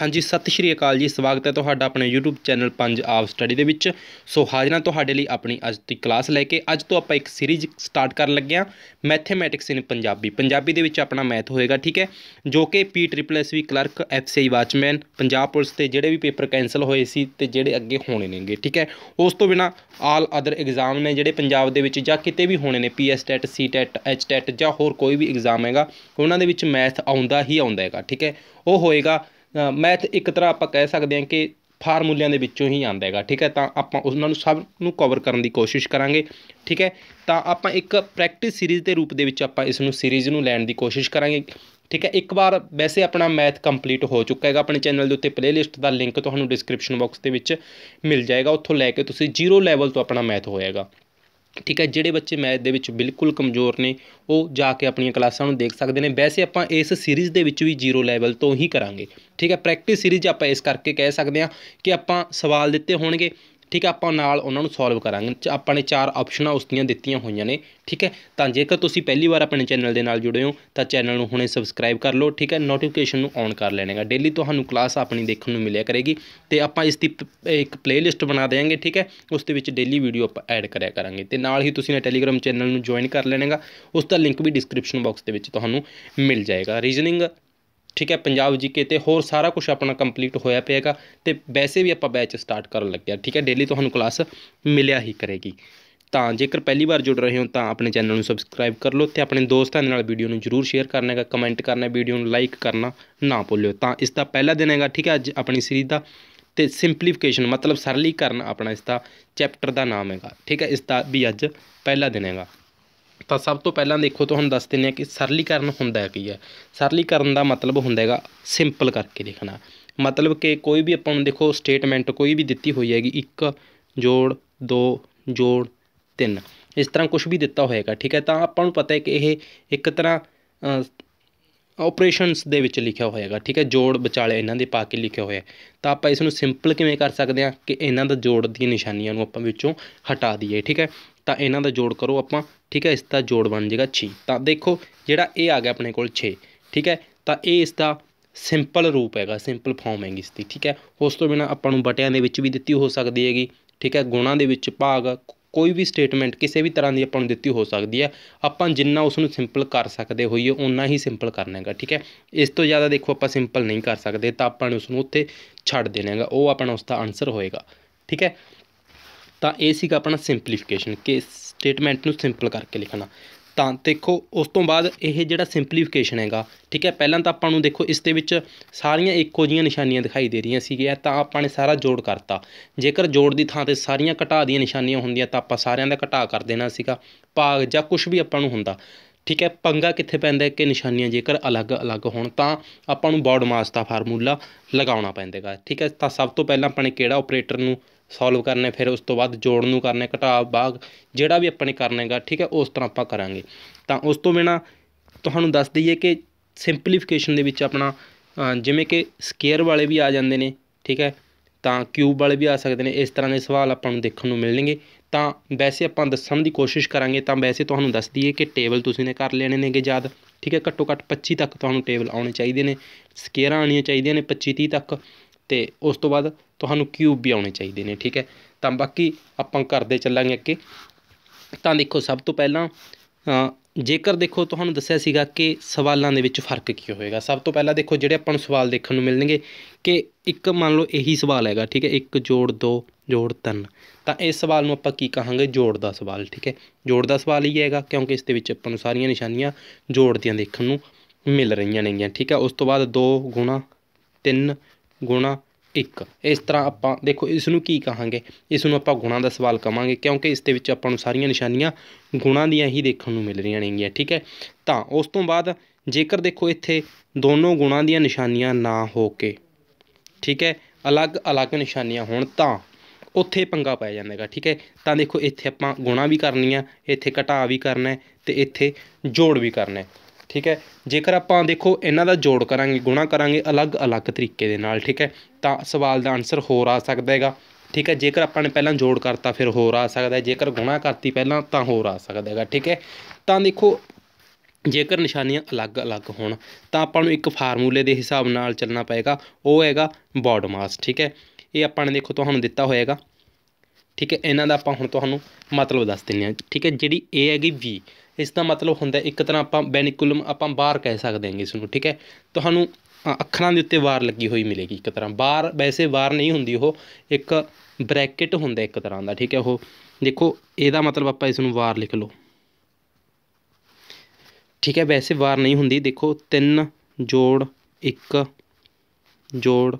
ਹਾਂਜੀ ਸਤਿ ਸ਼੍ਰੀ ਅਕਾਲ ਜੀ ਸਵਾਗਤ ਹੈ ਤੁਹਾਡਾ ਆਪਣੇ YouTube ਚੈਨਲ ਪੰਜ ਆਪ ਸਟੱਡੀ ਦੇ ਵਿੱਚ ਸੋ ਹਾਜ਼ਰਾਂ ਤੁਹਾਡੇ ਲਈ ਆਪਣੀ ਅੱਜ ਦੀ ਕਲਾਸ ਲੈ ਕੇ ਅੱਜ ਤੋਂ ਆਪਾਂ ਇੱਕ ਸੀਰੀਜ਼ ਸਟਾਰਟ ਕਰਨ ਲੱਗੇ ਆ ਮੈਥਮੈਟਿਕਸ ਇਨ ਪੰਜਾਬੀ ਪੰਜਾਬੀ ਦੇ ਵਿੱਚ ਆਪਣਾ ਮੈਥ ਹੋਏਗਾ ਠੀਕ ਹੈ ਜੋ ਕਿ P triple S B clerk FCI watchman Punjab police ਤੇ ਜਿਹੜੇ ਵੀ ਪੇਪਰ ਕੈਨਸਲ ਹੋਏ ਸੀ ਤੇ ਜਿਹੜੇ ਅੱਗੇ ਹੋਣੇ ਨੇਗੇ ਠੀਕ ਹੈ ਉਸ ਤੋਂ ਬਿਨਾ ਆਲ ਅਦਰ ਐਗਜ਼ਾਮ ਨੇ ਜਿਹੜੇ ਪੰਜਾਬ ਦੇ ਵਿੱਚ ਜਾਂ ਕਿਤੇ ਵੀ ਹੋਣੇ ਨੇ P S TET C TET H TET ਜਾਂ ਹੋਰ ਕੋਈ ਵੀ ਐਗਜ਼ਾਮ ਹੈਗਾ ਉਹਨਾਂ ਦੇ ਵਿੱਚ ਮੈਥ ਆਉਂਦਾ ਹੀ ਆਉਂਦਾ ਹੈਗਾ ਠੀਕ ਹੈ ਉਹ ਹੋਏਗਾ ਮੈਥ ਇੱਕ ਤਰ੍ਹਾਂ ਆਪਾਂ ਕਹਿ ਸਕਦੇ ਹਾਂ ਕਿ ਫਾਰਮੂਲਿਆਂ ਦੇ ਵਿੱਚੋਂ ਹੀ ਆਉਂਦਾ ਹੈਗਾ ਠੀਕ ਹੈ ਤਾਂ ਆਪਾਂ ਉਹਨਾਂ ਨੂੰ ਸਭ ਨੂੰ ਕਵਰ ਕਰਨ ਦੀ ਕੋਸ਼ਿਸ਼ ਕਰਾਂਗੇ ਠੀਕ ਹੈ ਤਾਂ ਆਪਾਂ ਇੱਕ ਪ੍ਰੈਕਟਿਸ ਸੀਰੀਜ਼ ਦੇ ਰੂਪ ਦੇ ਵਿੱਚ ਆਪਾਂ ਇਸ ਨੂੰ ਸੀਰੀਜ਼ ਨੂੰ ਲੈਣ ਦੀ ਕੋਸ਼ਿਸ਼ ਕਰਾਂਗੇ ਠੀਕ ਹੈ ਇੱਕ ਵਾਰ ਵੈਸੇ ਆਪਣਾ ਮੈਥ ਕੰਪਲੀਟ ਹੋ ਚੁੱਕਾ ਹੈਗਾ ਆਪਣੇ ਚੈਨਲ ਦੇ ਉੱਤੇ ਪਲੇਲਿਸਟ ਦਾ ਲਿੰਕ ਤੁਹਾਨੂੰ ਡਿਸਕ੍ਰਿਪਸ਼ਨ ਬਾਕਸ ਦੇ ਵਿੱਚ ਮਿਲ ਜਾਏਗਾ ਉੱਥੋਂ ਲੈ ਕੇ ਤੁਸੀਂ ਜ਼ੀਰੋ ਲੈਵਲ ਤੋਂ ਆਪਣਾ ਮੈਥ ਹੋਏਗਾ ਠੀਕ ਹੈ ਜਿਹੜੇ ਬੱਚੇ ਮੈਥ ਦੇ ਵਿੱਚ ਬਿਲਕੁਲ ਕਮਜ਼ੋਰ ਨੇ ਉਹ ਜਾ ਕੇ ਆਪਣੀਆਂ ਕਲਾਸਾਂ ਨੂੰ ਦੇਖ ਸਕਦੇ ਨੇ ਵੈਸੇ ਆਪਾਂ ਇਸ ਸੀਰੀਜ਼ ਦੇ ਵਿੱਚ ਵੀ ਜ਼ੀਰੋ ਲੈਵਲ ਤੋਂ ਹੀ ਕਰਾਂਗੇ ਠੀਕ ਹੈ ਪ੍ਰੈਕਟਿਸ ਸੀਰੀਜ਼ ਆਪਾਂ ਇਸ ਕਰਕੇ ਕਹਿ ਸਕਦੇ ਹਾਂ ਕਿ ਆਪਾਂ ਸਵਾਲ ਦਿੱਤੇ ਹੋਣਗੇ ਠੀਕ ਹੈ ਆਪਾਂ ਨਾਲ ਉਹਨਾਂ ਨੂੰ ਸੋਲਵ ਕਰਾਂਗੇ ਆਪਾਂ ਨੇ ਚਾਰ ਆਪਸ਼ਨਾਂ ਉਸ ਦੀਆਂ ਦਿੱਤੀਆਂ ਹੋਈਆਂ ਨੇ ਠੀਕ ਹੈ ਤਾਂ ਜੇਕਰ ਤੁਸੀਂ ਪਹਿਲੀ ਵਾਰ ਆਪਣੇ ਚੈਨਲ ਦੇ ਨਾਲ ਜੁੜੇ ਹੋ ਤਾਂ ਚੈਨਲ ਨੂੰ ਹੁਣੇ ਸਬਸਕ੍ਰਾਈਬ ਕਰ ਲਓ ਠੀਕ ਹੈ ਨੋਟੀਫਿਕੇਸ਼ਨ ਨੂੰ ਔਨ ਕਰ ਲੈਣੇਗਾ ਡੇਲੀ ਤੁਹਾਨੂੰ ਕਲਾਸ ਆਪਣੀ ਦੇਖਣ ਨੂੰ ਮਿਲਿਆ ਕਰੇਗੀ ਤੇ ਆਪਾਂ ਇਸ ਦੀ ਇੱਕ ਪਲੇਲਿਸਟ ਬਣਾ ਦੇਵਾਂਗੇ ਠੀਕ ਹੈ ਉਸ ਦੇ ਵਿੱਚ ਡੇਲੀ ਵੀਡੀਓ ਆਪਾਂ ਐਡ ਕਰਿਆ ਕਰਾਂਗੇ ਤੇ ਨਾਲ ਹੀ ਤੁਸੀਂ ਟੈਲੀਗ੍ਰਾਮ ਚੈਨਲ ਨੂੰ ਜੁਆਇਨ ਕਰ ਲੈਣੇਗਾ ਉਸ ਦਾ ਲਿੰਕ ਵੀ ਡਿਸਕ੍ਰਿਪਸ਼ਨ ਬਾਕਸ ਦੇ ਵਿੱਚ ਤੁਹਾਨੂੰ ਮਿਲ ਜਾਏਗਾ ਰੀਜ਼ਨਿੰਗ ਠੀਕ ਹੈ ਪੰਜਾਬ ਜੀਕੇ ਤੇ ਹੋਰ ਸਾਰਾ ਕੁਝ ਆਪਣਾ ਕੰਪਲੀਟ ਹੋਇਆ ਪਿਆਗਾ ਤੇ ਵੈਸੇ ਵੀ ਆਪਾਂ ਬੈਚ ਸਟਾਰਟ ਕਰਨ ਲੱਗਿਆ ਠੀਕ ਹੈ ਡੇਲੀ ਤੁਹਾਨੂੰ ਕਲਾਸ ਮਿਲਿਆ ਹੀ ਕਰੇਗੀ ਤਾਂ ਜੇਕਰ ਪਹਿਲੀ ਵਾਰ ਜੁੜ ਰਹੇ ਹੋ ਤਾਂ ਆਪਣੇ ਚੈਨਲ ਨੂੰ ਸਬਸਕ੍ਰਾਈਬ ਕਰ ਲਓ ਤੇ ਆਪਣੇ ਦੋਸਤਾਂ ਦੇ ਨਾਲ ਵੀਡੀਓ ਨੂੰ ਜਰੂਰ ਸ਼ੇਅਰ ਕਰਨਾ ਹੈਗਾ ਕਮੈਂਟ ਕਰਨਾ ਵੀਡੀਓ ਨੂੰ ਲਾਈਕ ਕਰਨਾ ਨਾ ਭੁੱਲਿਓ ਤਾਂ ਇਸ ਦਾ ਪਹਿਲਾ ਦਿਨ ਹੈਗਾ ਠੀਕ ਹੈ ਅੱਜ ਆਪਣੀ ਸੀਰੀਜ਼ ਦਾ ਤੇ ਸਿੰਪਲੀਫਿਕੇਸ਼ਨ ਮਤਲਬ ਸਰਲੀਕਰਨ ਆਪਣਾ ਇਸ ਦਾ ਚੈਪਟਰ ਦਾ ਨਾਮ ਹੈਗਾ ਠੀਕ ਹੈ ਇਸ ਦਾ ਵੀ ਅੱਜ ਪਹਿਲਾ ਦਿਨ ਹੈਗਾ ਤਾਂ ਸਭ ਤੋਂ ਪਹਿਲਾਂ ਦੇਖੋ ਤੁਹਾਨੂੰ ਦੱਸ ਦਿੰਦੇ ਆ ਕਿ ਸਰਲੀਕਰਨ ਹੁੰਦਾ ਕੀ ਹੈ ਸਰਲੀਕਰਨ ਦਾ ਮਤਲਬ ਹੁੰਦਾ ਹੈਗਾ ਸਿੰਪਲ ਕਰਕੇ ਲਿਖਣਾ ਮਤਲਬ ਕਿ ਕੋਈ ਵੀ ਆਪਾਂ ਨੂੰ ਦੇਖੋ ਸਟੇਟਮੈਂਟ ਕੋਈ ਵੀ ਦਿੱਤੀ ਹੋਈ ਹੈਗੀ 1 ਜੋੜ 2 ਜੋੜ 3 ਇਸ ਤਰ੍ਹਾਂ ਕੁਝ ਵੀ ਦਿੱਤਾ ਹੋਏਗਾ ਠੀਕ ਹੈ ਤਾਂ ਆਪਾਂ ਨੂੰ ਪਤਾ ਹੈ ਕਿ ਇਹ ਇੱਕ ਤਰ੍ਹਾਂ ਆਪਰੇਸ਼ਨਸ ਦੇ ਵਿੱਚ ਲਿਖਿਆ ਹੋਏਗਾ ਠੀਕ ਹੈ ਜੋੜ ਵਿਚਾਲੇ ਇਹਨਾਂ ਦੇ ਪਾ ਕੇ ਲਿਖਿਆ ਹੋਇਆ ਤਾਂ ਆਪਾਂ ਇਸ ਨੂੰ ਸਿੰਪਲ ਕਿਵੇਂ ਕਰ ਸਕਦੇ ਹਾਂ ਕਿ ਇਹਨਾਂ ਦਾ ਜੋੜ ਦੀ ਨਿਸ਼ਾਨੀਆਂ ਨੂੰ ਆਪਾਂ ਵਿੱਚੋਂ ਹਟਾ ਦਈਏ ਠੀਕ ਹੈ ਤਾਂ ਇਹਨਾਂ ਦਾ ਜੋੜ ਕਰੋ ਆਪਾਂ ਠੀਕ ਹੈ ਇਸ ਦਾ ਜੋੜ ਬਣ ਜਾਏਗਾ 6 ਤਾਂ ਦੇਖੋ ਜਿਹੜਾ ਇਹ ਆ ਗਿਆ ਆਪਣੇ ਕੋਲ 6 ਠੀਕ ਹੈ ਤਾਂ ਇਹ ਇਸ ਦਾ ਸਿੰਪਲ ਰੂਪ ਹੈਗਾ ਸਿੰਪਲ ਫਾਰਮ ਹੈਗੀ ਇਸ ਦੀ ਠੀਕ ਹੈ ਉਸ ਤੋਂ ਬਿਨਾ ਆਪਾਂ ਨੂੰ ਬਟਿਆਂ ਦੇ ਵਿੱਚ ਵੀ ਦਿੱਤੀ ਹੋ ਸਕਦੀ ਹੈਗੀ ਠੀਕ ਹੈ ਗੁਣਾ ਦੇ ਵਿੱਚ ਭਾਗ ਕੋਈ ਵੀ ਸਟੇਟਮੈਂਟ ਕਿਸੇ ਵੀ ਤਰ੍ਹਾਂ ਦੀ ਆਪਾਂ ਨੂੰ ਦਿੱਤੀ ਹੋ ਸਕਦੀ ਹੈ ਆਪਾਂ ਜਿੰਨਾ ਉਸ ਨੂੰ ਸਿੰਪਲ ਕਰ ਸਕਦੇ ਹੋਈਏ ਓਨਾ ਹੀ ਸਿੰਪਲ ਕਰਨਾ ਹੈਗਾ ਠੀਕ ਹੈ ਇਸ ਤੋਂ ਜ਼ਿਆਦਾ ਦੇਖੋ ਆਪਾਂ ਸਿੰਪਲ ਨਹੀਂ ਕਰ ਸਕਦੇ ਤਾਂ ਆਪਾਂ ਨੂੰ ਉਸ ਨੂੰ ਉੱਥੇ ਛੱਡ ਦੇਣਾ ਹੈਗਾ ਉਹ ਆਪਣਾ ਉਸ ਦਾ ਆਨਸਰ ਹੋਏਗਾ ਠੀਕ ਹੈ ਤਾਂ ਇਹ ਸੀਗਾ ਆਪਣਾ ਸਿੰਪਲੀਫਿਕੇਸ਼ਨ ਕਿ ਸਟੇਟਮੈਂਟ ਨੂੰ ਸਿੰਪਲ ਕਰਕੇ ਲਿਖਣਾ ਤਾਂ ਦੇਖੋ ਉਸ ਤੋਂ ਬਾਅਦ ਇਹ ਜਿਹੜਾ ਸਿੰਪਲੀਫਿਕੇਸ਼ਨ ਹੈਗਾ ਠੀਕ ਹੈ ਪਹਿਲਾਂ ਤਾਂ ਆਪਾਂ ਨੂੰ ਦੇਖੋ ਇਸ ਦੇ ਵਿੱਚ ਸਾਰੀਆਂ ਇੱਕੋ ਜੀਆਂ ਨਿਸ਼ਾਨੀਆਂ ਦਿਖਾਈ ਦੇ ਰਹੀਆਂ ਸੀਗੀਆਂ ਤਾਂ ਆਪਾਂ ਨੇ ਸਾਰਾ ਜੋੜ ਕਰਤਾ ਜੇਕਰ ਜੋੜ ਦੀ ਥਾਂ ਤੇ ਸਾਰੀਆਂ ਘਟਾ ਦੀਆਂ ਨਿਸ਼ਾਨੀਆਂ ਹੁੰਦੀਆਂ ਤਾਂ ਆਪਾਂ ਸਾਰਿਆਂ ਦਾ ਘਟਾ ਕਰ ਦੇਣਾ ਸੀਗਾ ਭਾਗ ਜਾਂ ਕੁਝ ਵੀ ਆਪਾਂ ਨੂੰ ਹੁੰਦਾ ਠੀਕ ਹੈ ਪੰਗਾ ਕਿੱਥੇ ਪੈਂਦਾ ਕਿ ਨਿਸ਼ਾਨੀਆਂ ਜੇਕਰ ਅਲੱਗ-ਅਲੱਗ ਹੋਣ ਤਾਂ ਆਪਾਂ ਨੂੰ ਬੌਡ ਮਾਸ ਦਾ ਫਾਰਮੂਲਾ ਲਗਾਉਣਾ ਪੈਂਦੇਗਾ ਠੀਕ ਹੈ ਤਾਂ ਸਭ ਤੋਂ ਪਹਿਲਾਂ ਆਪਾਂ ਨੇ ਕਿਹੜਾ ਆਪਰੇਟਰ ਨੂੰ ਸੋਲਵ ਕਰਨੇ ਫਿਰ ਉਸ ਤੋਂ ਬਾਅਦ ਜੋੜ ਨੂੰ ਕਰਨੇ ਘਟਾ ਬਾਗ ਜਿਹੜਾ ਵੀ ਆਪਣੇ ਕਰਨਾ ਹੈਗਾ ਠੀਕ ਹੈ ਉਸ ਤਰ੍ਹਾਂ ਆਪਾਂ ਕਰਾਂਗੇ ਤਾਂ ਉਸ ਤੋਂ ਬਿਨਾ ਤੁਹਾਨੂੰ ਦੱਸ ਦਈਏ ਕਿ ਸਿੰਪਲੀਫਿਕੇਸ਼ਨ ਦੇ ਵਿੱਚ ਆਪਣਾ ਜਿਵੇਂ ਕਿ ਸਕੇਅਰ ਵਾਲੇ ਵੀ ਆ ਜਾਂਦੇ ਨੇ ਠੀਕ ਹੈ ਤਾਂ ਕਿਊਬ ਵਾਲੇ ਵੀ ਆ ਸਕਦੇ ਨੇ ਇਸ ਤਰ੍ਹਾਂ ਦੇ ਸਵਾਲ ਆਪਾਂ ਨੂੰ ਦੇਖਣ ਨੂੰ ਮਿਲਣਗੇ ਤਾਂ ਵੈਸੇ ਆਪਾਂ ਦੱਸਣ ਦੀ ਕੋਸ਼ਿਸ਼ ਕਰਾਂਗੇ ਤਾਂ ਵੈਸੇ ਤੁਹਾਨੂੰ ਦੱਸ ਦਈਏ ਕਿ ਟੇਬਲ ਤੁਸੀਂ ਨੇ ਕਰ ਲੈਣੇ ਨੇਗੇ ਯਾਦ ਠੀਕ ਹੈ ਘੱਟੋ ਘੱਟ 25 ਤੱਕ ਤੁਹਾਨੂੰ ਟੇਬਲ ਆਉਣੇ ਚਾਹੀਦੇ ਨੇ ਸਕੇਅਰਾਂ ਆਉਣੀਆਂ ਚਾਹੀਦੀਆਂ ਨੇ 25 30 ਤੱਕ ਤੇ ਉਸ ਤੋਂ ਬਾਅਦ ਤੁਹਾਨੂੰ ਕਿਊਬ ਵੀ ਆਉਣੇ ਚਾਹੀਦੇ ਨੇ ਠੀਕ ਹੈ ਤਾਂ ਬਾਕੀ ਆਪਾਂ ਕਰਦੇ ਚੱਲਾਂਗੇ ਅੱਗੇ ਤਾਂ ਦੇਖੋ ਸਭ ਤੋਂ ਪਹਿਲਾਂ ਜੇਕਰ ਦੇਖੋ ਤੁਹਾਨੂੰ ਦੱਸਿਆ ਸੀਗਾ ਕਿ ਸਵਾਲਾਂ ਦੇ ਵਿੱਚ ਫਰਕ ਕੀ ਹੋਏਗਾ ਸਭ ਤੋਂ ਪਹਿਲਾਂ ਦੇਖੋ ਜਿਹੜੇ ਆਪਾਂ ਨੂੰ ਸਵਾਲ ਦੇਖਣ ਨੂੰ ਮਿਲਣਗੇ ਕਿ ਇੱਕ ਮੰਨ ਲਓ ਇਹੀ ਸਵਾਲ ਹੈਗਾ ਠੀਕ ਹੈ 1 ਜੋੜ 2 ਜੋੜ 3 ਤਾਂ ਇਸ ਸਵਾਲ ਨੂੰ ਆਪਾਂ ਕੀ ਕਹਾਂਗੇ ਜੋੜ ਦਾ ਸਵਾਲ ਠੀਕ ਹੈ ਜੋੜ ਦਾ ਸਵਾਲ ਹੀ ਹੈਗਾ ਕਿਉਂਕਿ ਇਸ ਦੇ ਵਿੱਚ ਆਪਾਂ ਨੂੰ ਸਾਰੀਆਂ ਨਿਸ਼ਾਨੀਆਂ ਜੋੜ ਦੀਆਂ ਦੇਖਣ ਨੂੰ ਮਿਲ ਰਹੀਆਂ ਨੇਗੀਆਂ ਠੀਕ ਹੈ ਉਸ ਤੋਂ ਬਾਅਦ 2 ਗੁਣਾ 3 ਗੁਣਾ 1 ਇਸ ਤਰ੍ਹਾਂ ਆਪਾਂ ਦੇਖੋ ਇਸ ਨੂੰ ਕੀ ਕਹਾਂਗੇ ਇਸ ਨੂੰ ਆਪਾਂ ਗੁਣਾ ਦਾ ਸਵਾਲ ਕਵਾਂਗੇ ਕਿਉਂਕਿ ਇਸ ਦੇ ਵਿੱਚ ਆਪਾਂ ਨੂੰ ਸਾਰੀਆਂ ਨਿਸ਼ਾਨੀਆਂ ਗੁਣਾ ਦੀਆਂ ਹੀ ਦੇਖਣ ਨੂੰ ਮਿਲ ਰਹੀਆਂ ਨੇਗੀਆਂ ਠੀਕ ਹੈ ਤਾਂ ਉਸ ਤੋਂ ਬਾਅਦ ਜੇਕਰ ਦੇਖੋ ਇੱਥੇ ਦੋਨੋਂ ਗੁਣਾ ਦੀਆਂ ਨਿਸ਼ਾਨੀਆਂ ਨਾ ਹੋ ਕੇ ਠੀਕ ਹੈ ਅਲੱਗ-ਅਲੱਗ ਨਿਸ਼ਾਨੀਆਂ ਹੋਣ ਤਾਂ ਉੱਥੇ ਪੰਗਾ ਪੈ ਜਾਂਦਾਗਾ ਠੀਕ ਹੈ ਤਾਂ ਦੇਖੋ ਇੱਥੇ ਆਪਾਂ ਗੁਣਾ ਵੀ ਕਰਨੀ ਆ ਇੱਥੇ ਘਟਾ ਵੀ ਕਰਨਾ ਤੇ ਇੱਥੇ ਜੋੜ ਵੀ ਕਰਨਾ ਠੀਕ ਹੈ ਜੇਕਰ ਆਪਾਂ ਦੇਖੋ ਇਹਨਾਂ ਦਾ ਜੋੜ ਕਰਾਂਗੇ ਗੁਣਾ ਕਰਾਂਗੇ ਅਲੱਗ-ਅਲੱਗ ਤਰੀਕੇ ਦੇ ਨਾਲ ਠੀਕ ਹੈ ਤਾਂ ਸਵਾਲ ਦਾ ਆਨਸਰ ਹੋਰ ਆ ਸਕਦਾ ਹੈਗਾ ਠੀਕ ਹੈ ਜੇਕਰ ਆਪਾਂ ਨੇ ਪਹਿਲਾਂ ਜੋੜ ਕਰਤਾ ਫਿਰ ਹੋਰ ਆ ਸਕਦਾ ਜੇਕਰ ਗੁਣਾ ਕਰਤੀ ਪਹਿਲਾਂ ਤਾਂ ਹੋਰ ਆ ਸਕਦਾ ਹੈਗਾ ਠੀਕ ਹੈ ਤਾਂ ਦੇਖੋ ਜੇਕਰ ਨਿਸ਼ਾਨੀਆਂ ਅਲੱਗ-ਅਲੱਗ ਹੋਣ ਤਾਂ ਆਪਾਂ ਨੂੰ ਇੱਕ ਫਾਰਮੂਲੇ ਦੇ ਹਿਸਾਬ ਨਾਲ ਚੱਲਣਾ ਪਏਗਾ ਉਹ ਹੈਗਾ ਬੋਡ ਮਾਸ ਠੀਕ ਹੈ ਇਹ ਆਪਾਂ ਨੇ ਦੇਖੋ ਤੁਹਾਨੂੰ ਦਿੱਤਾ ਹੋਏਗਾ ਠੀਕ ਹੈ ਇਹਨਾਂ ਦਾ ਆਪਾਂ ਹੁਣ ਤੁਹਾਨੂੰ ਮਤਲਬ ਦੱਸ ਦਿੰਨੇ ਆ ਠੀਕ ਹੈ ਜਿਹੜੀ ਏ ਹੈਗੀ ਵੀ ਇਸ ਦਾ ਮਤਲਬ ਹੁੰਦਾ ਇੱਕ ਤਰ੍ਹਾਂ ਆਪਾਂ ਬੈਨਿਕੁਲਮ ਆਪਾਂ ਬਾਹਰ ਕਹਿ ਸਕਦੇ ਹਾਂ ਇਸ ਨੂੰ ਠੀਕ ਹੈ ਤੁਹਾਨੂੰ ਅੱਖਰਾਂ ਦੇ ਉੱਤੇ ਵਾਰ ਲੱਗੀ ਹੋਈ ਮਿਲੇਗੀ ਇੱਕ ਤਰ੍ਹਾਂ ਬਾਹਰ ਵੈਸੇ ਵਾਰ ਨਹੀਂ ਹੁੰਦੀ ਉਹ ਇੱਕ ਬ੍ਰੈਕਟ ਹੁੰਦਾ ਇੱਕ ਤਰ੍ਹਾਂ ਦਾ ਠੀਕ ਹੈ ਉਹ ਦੇਖੋ ਇਹਦਾ ਮਤਲਬ ਆਪਾਂ ਇਸ ਨੂੰ ਵਾਰ ਲਿਖ ਲਓ ਠੀਕ ਹੈ ਵੈਸੇ ਵਾਰ ਨਹੀਂ ਹੁੰਦੀ ਦੇਖੋ 3 ਜੋੜ 1 ਜੋੜ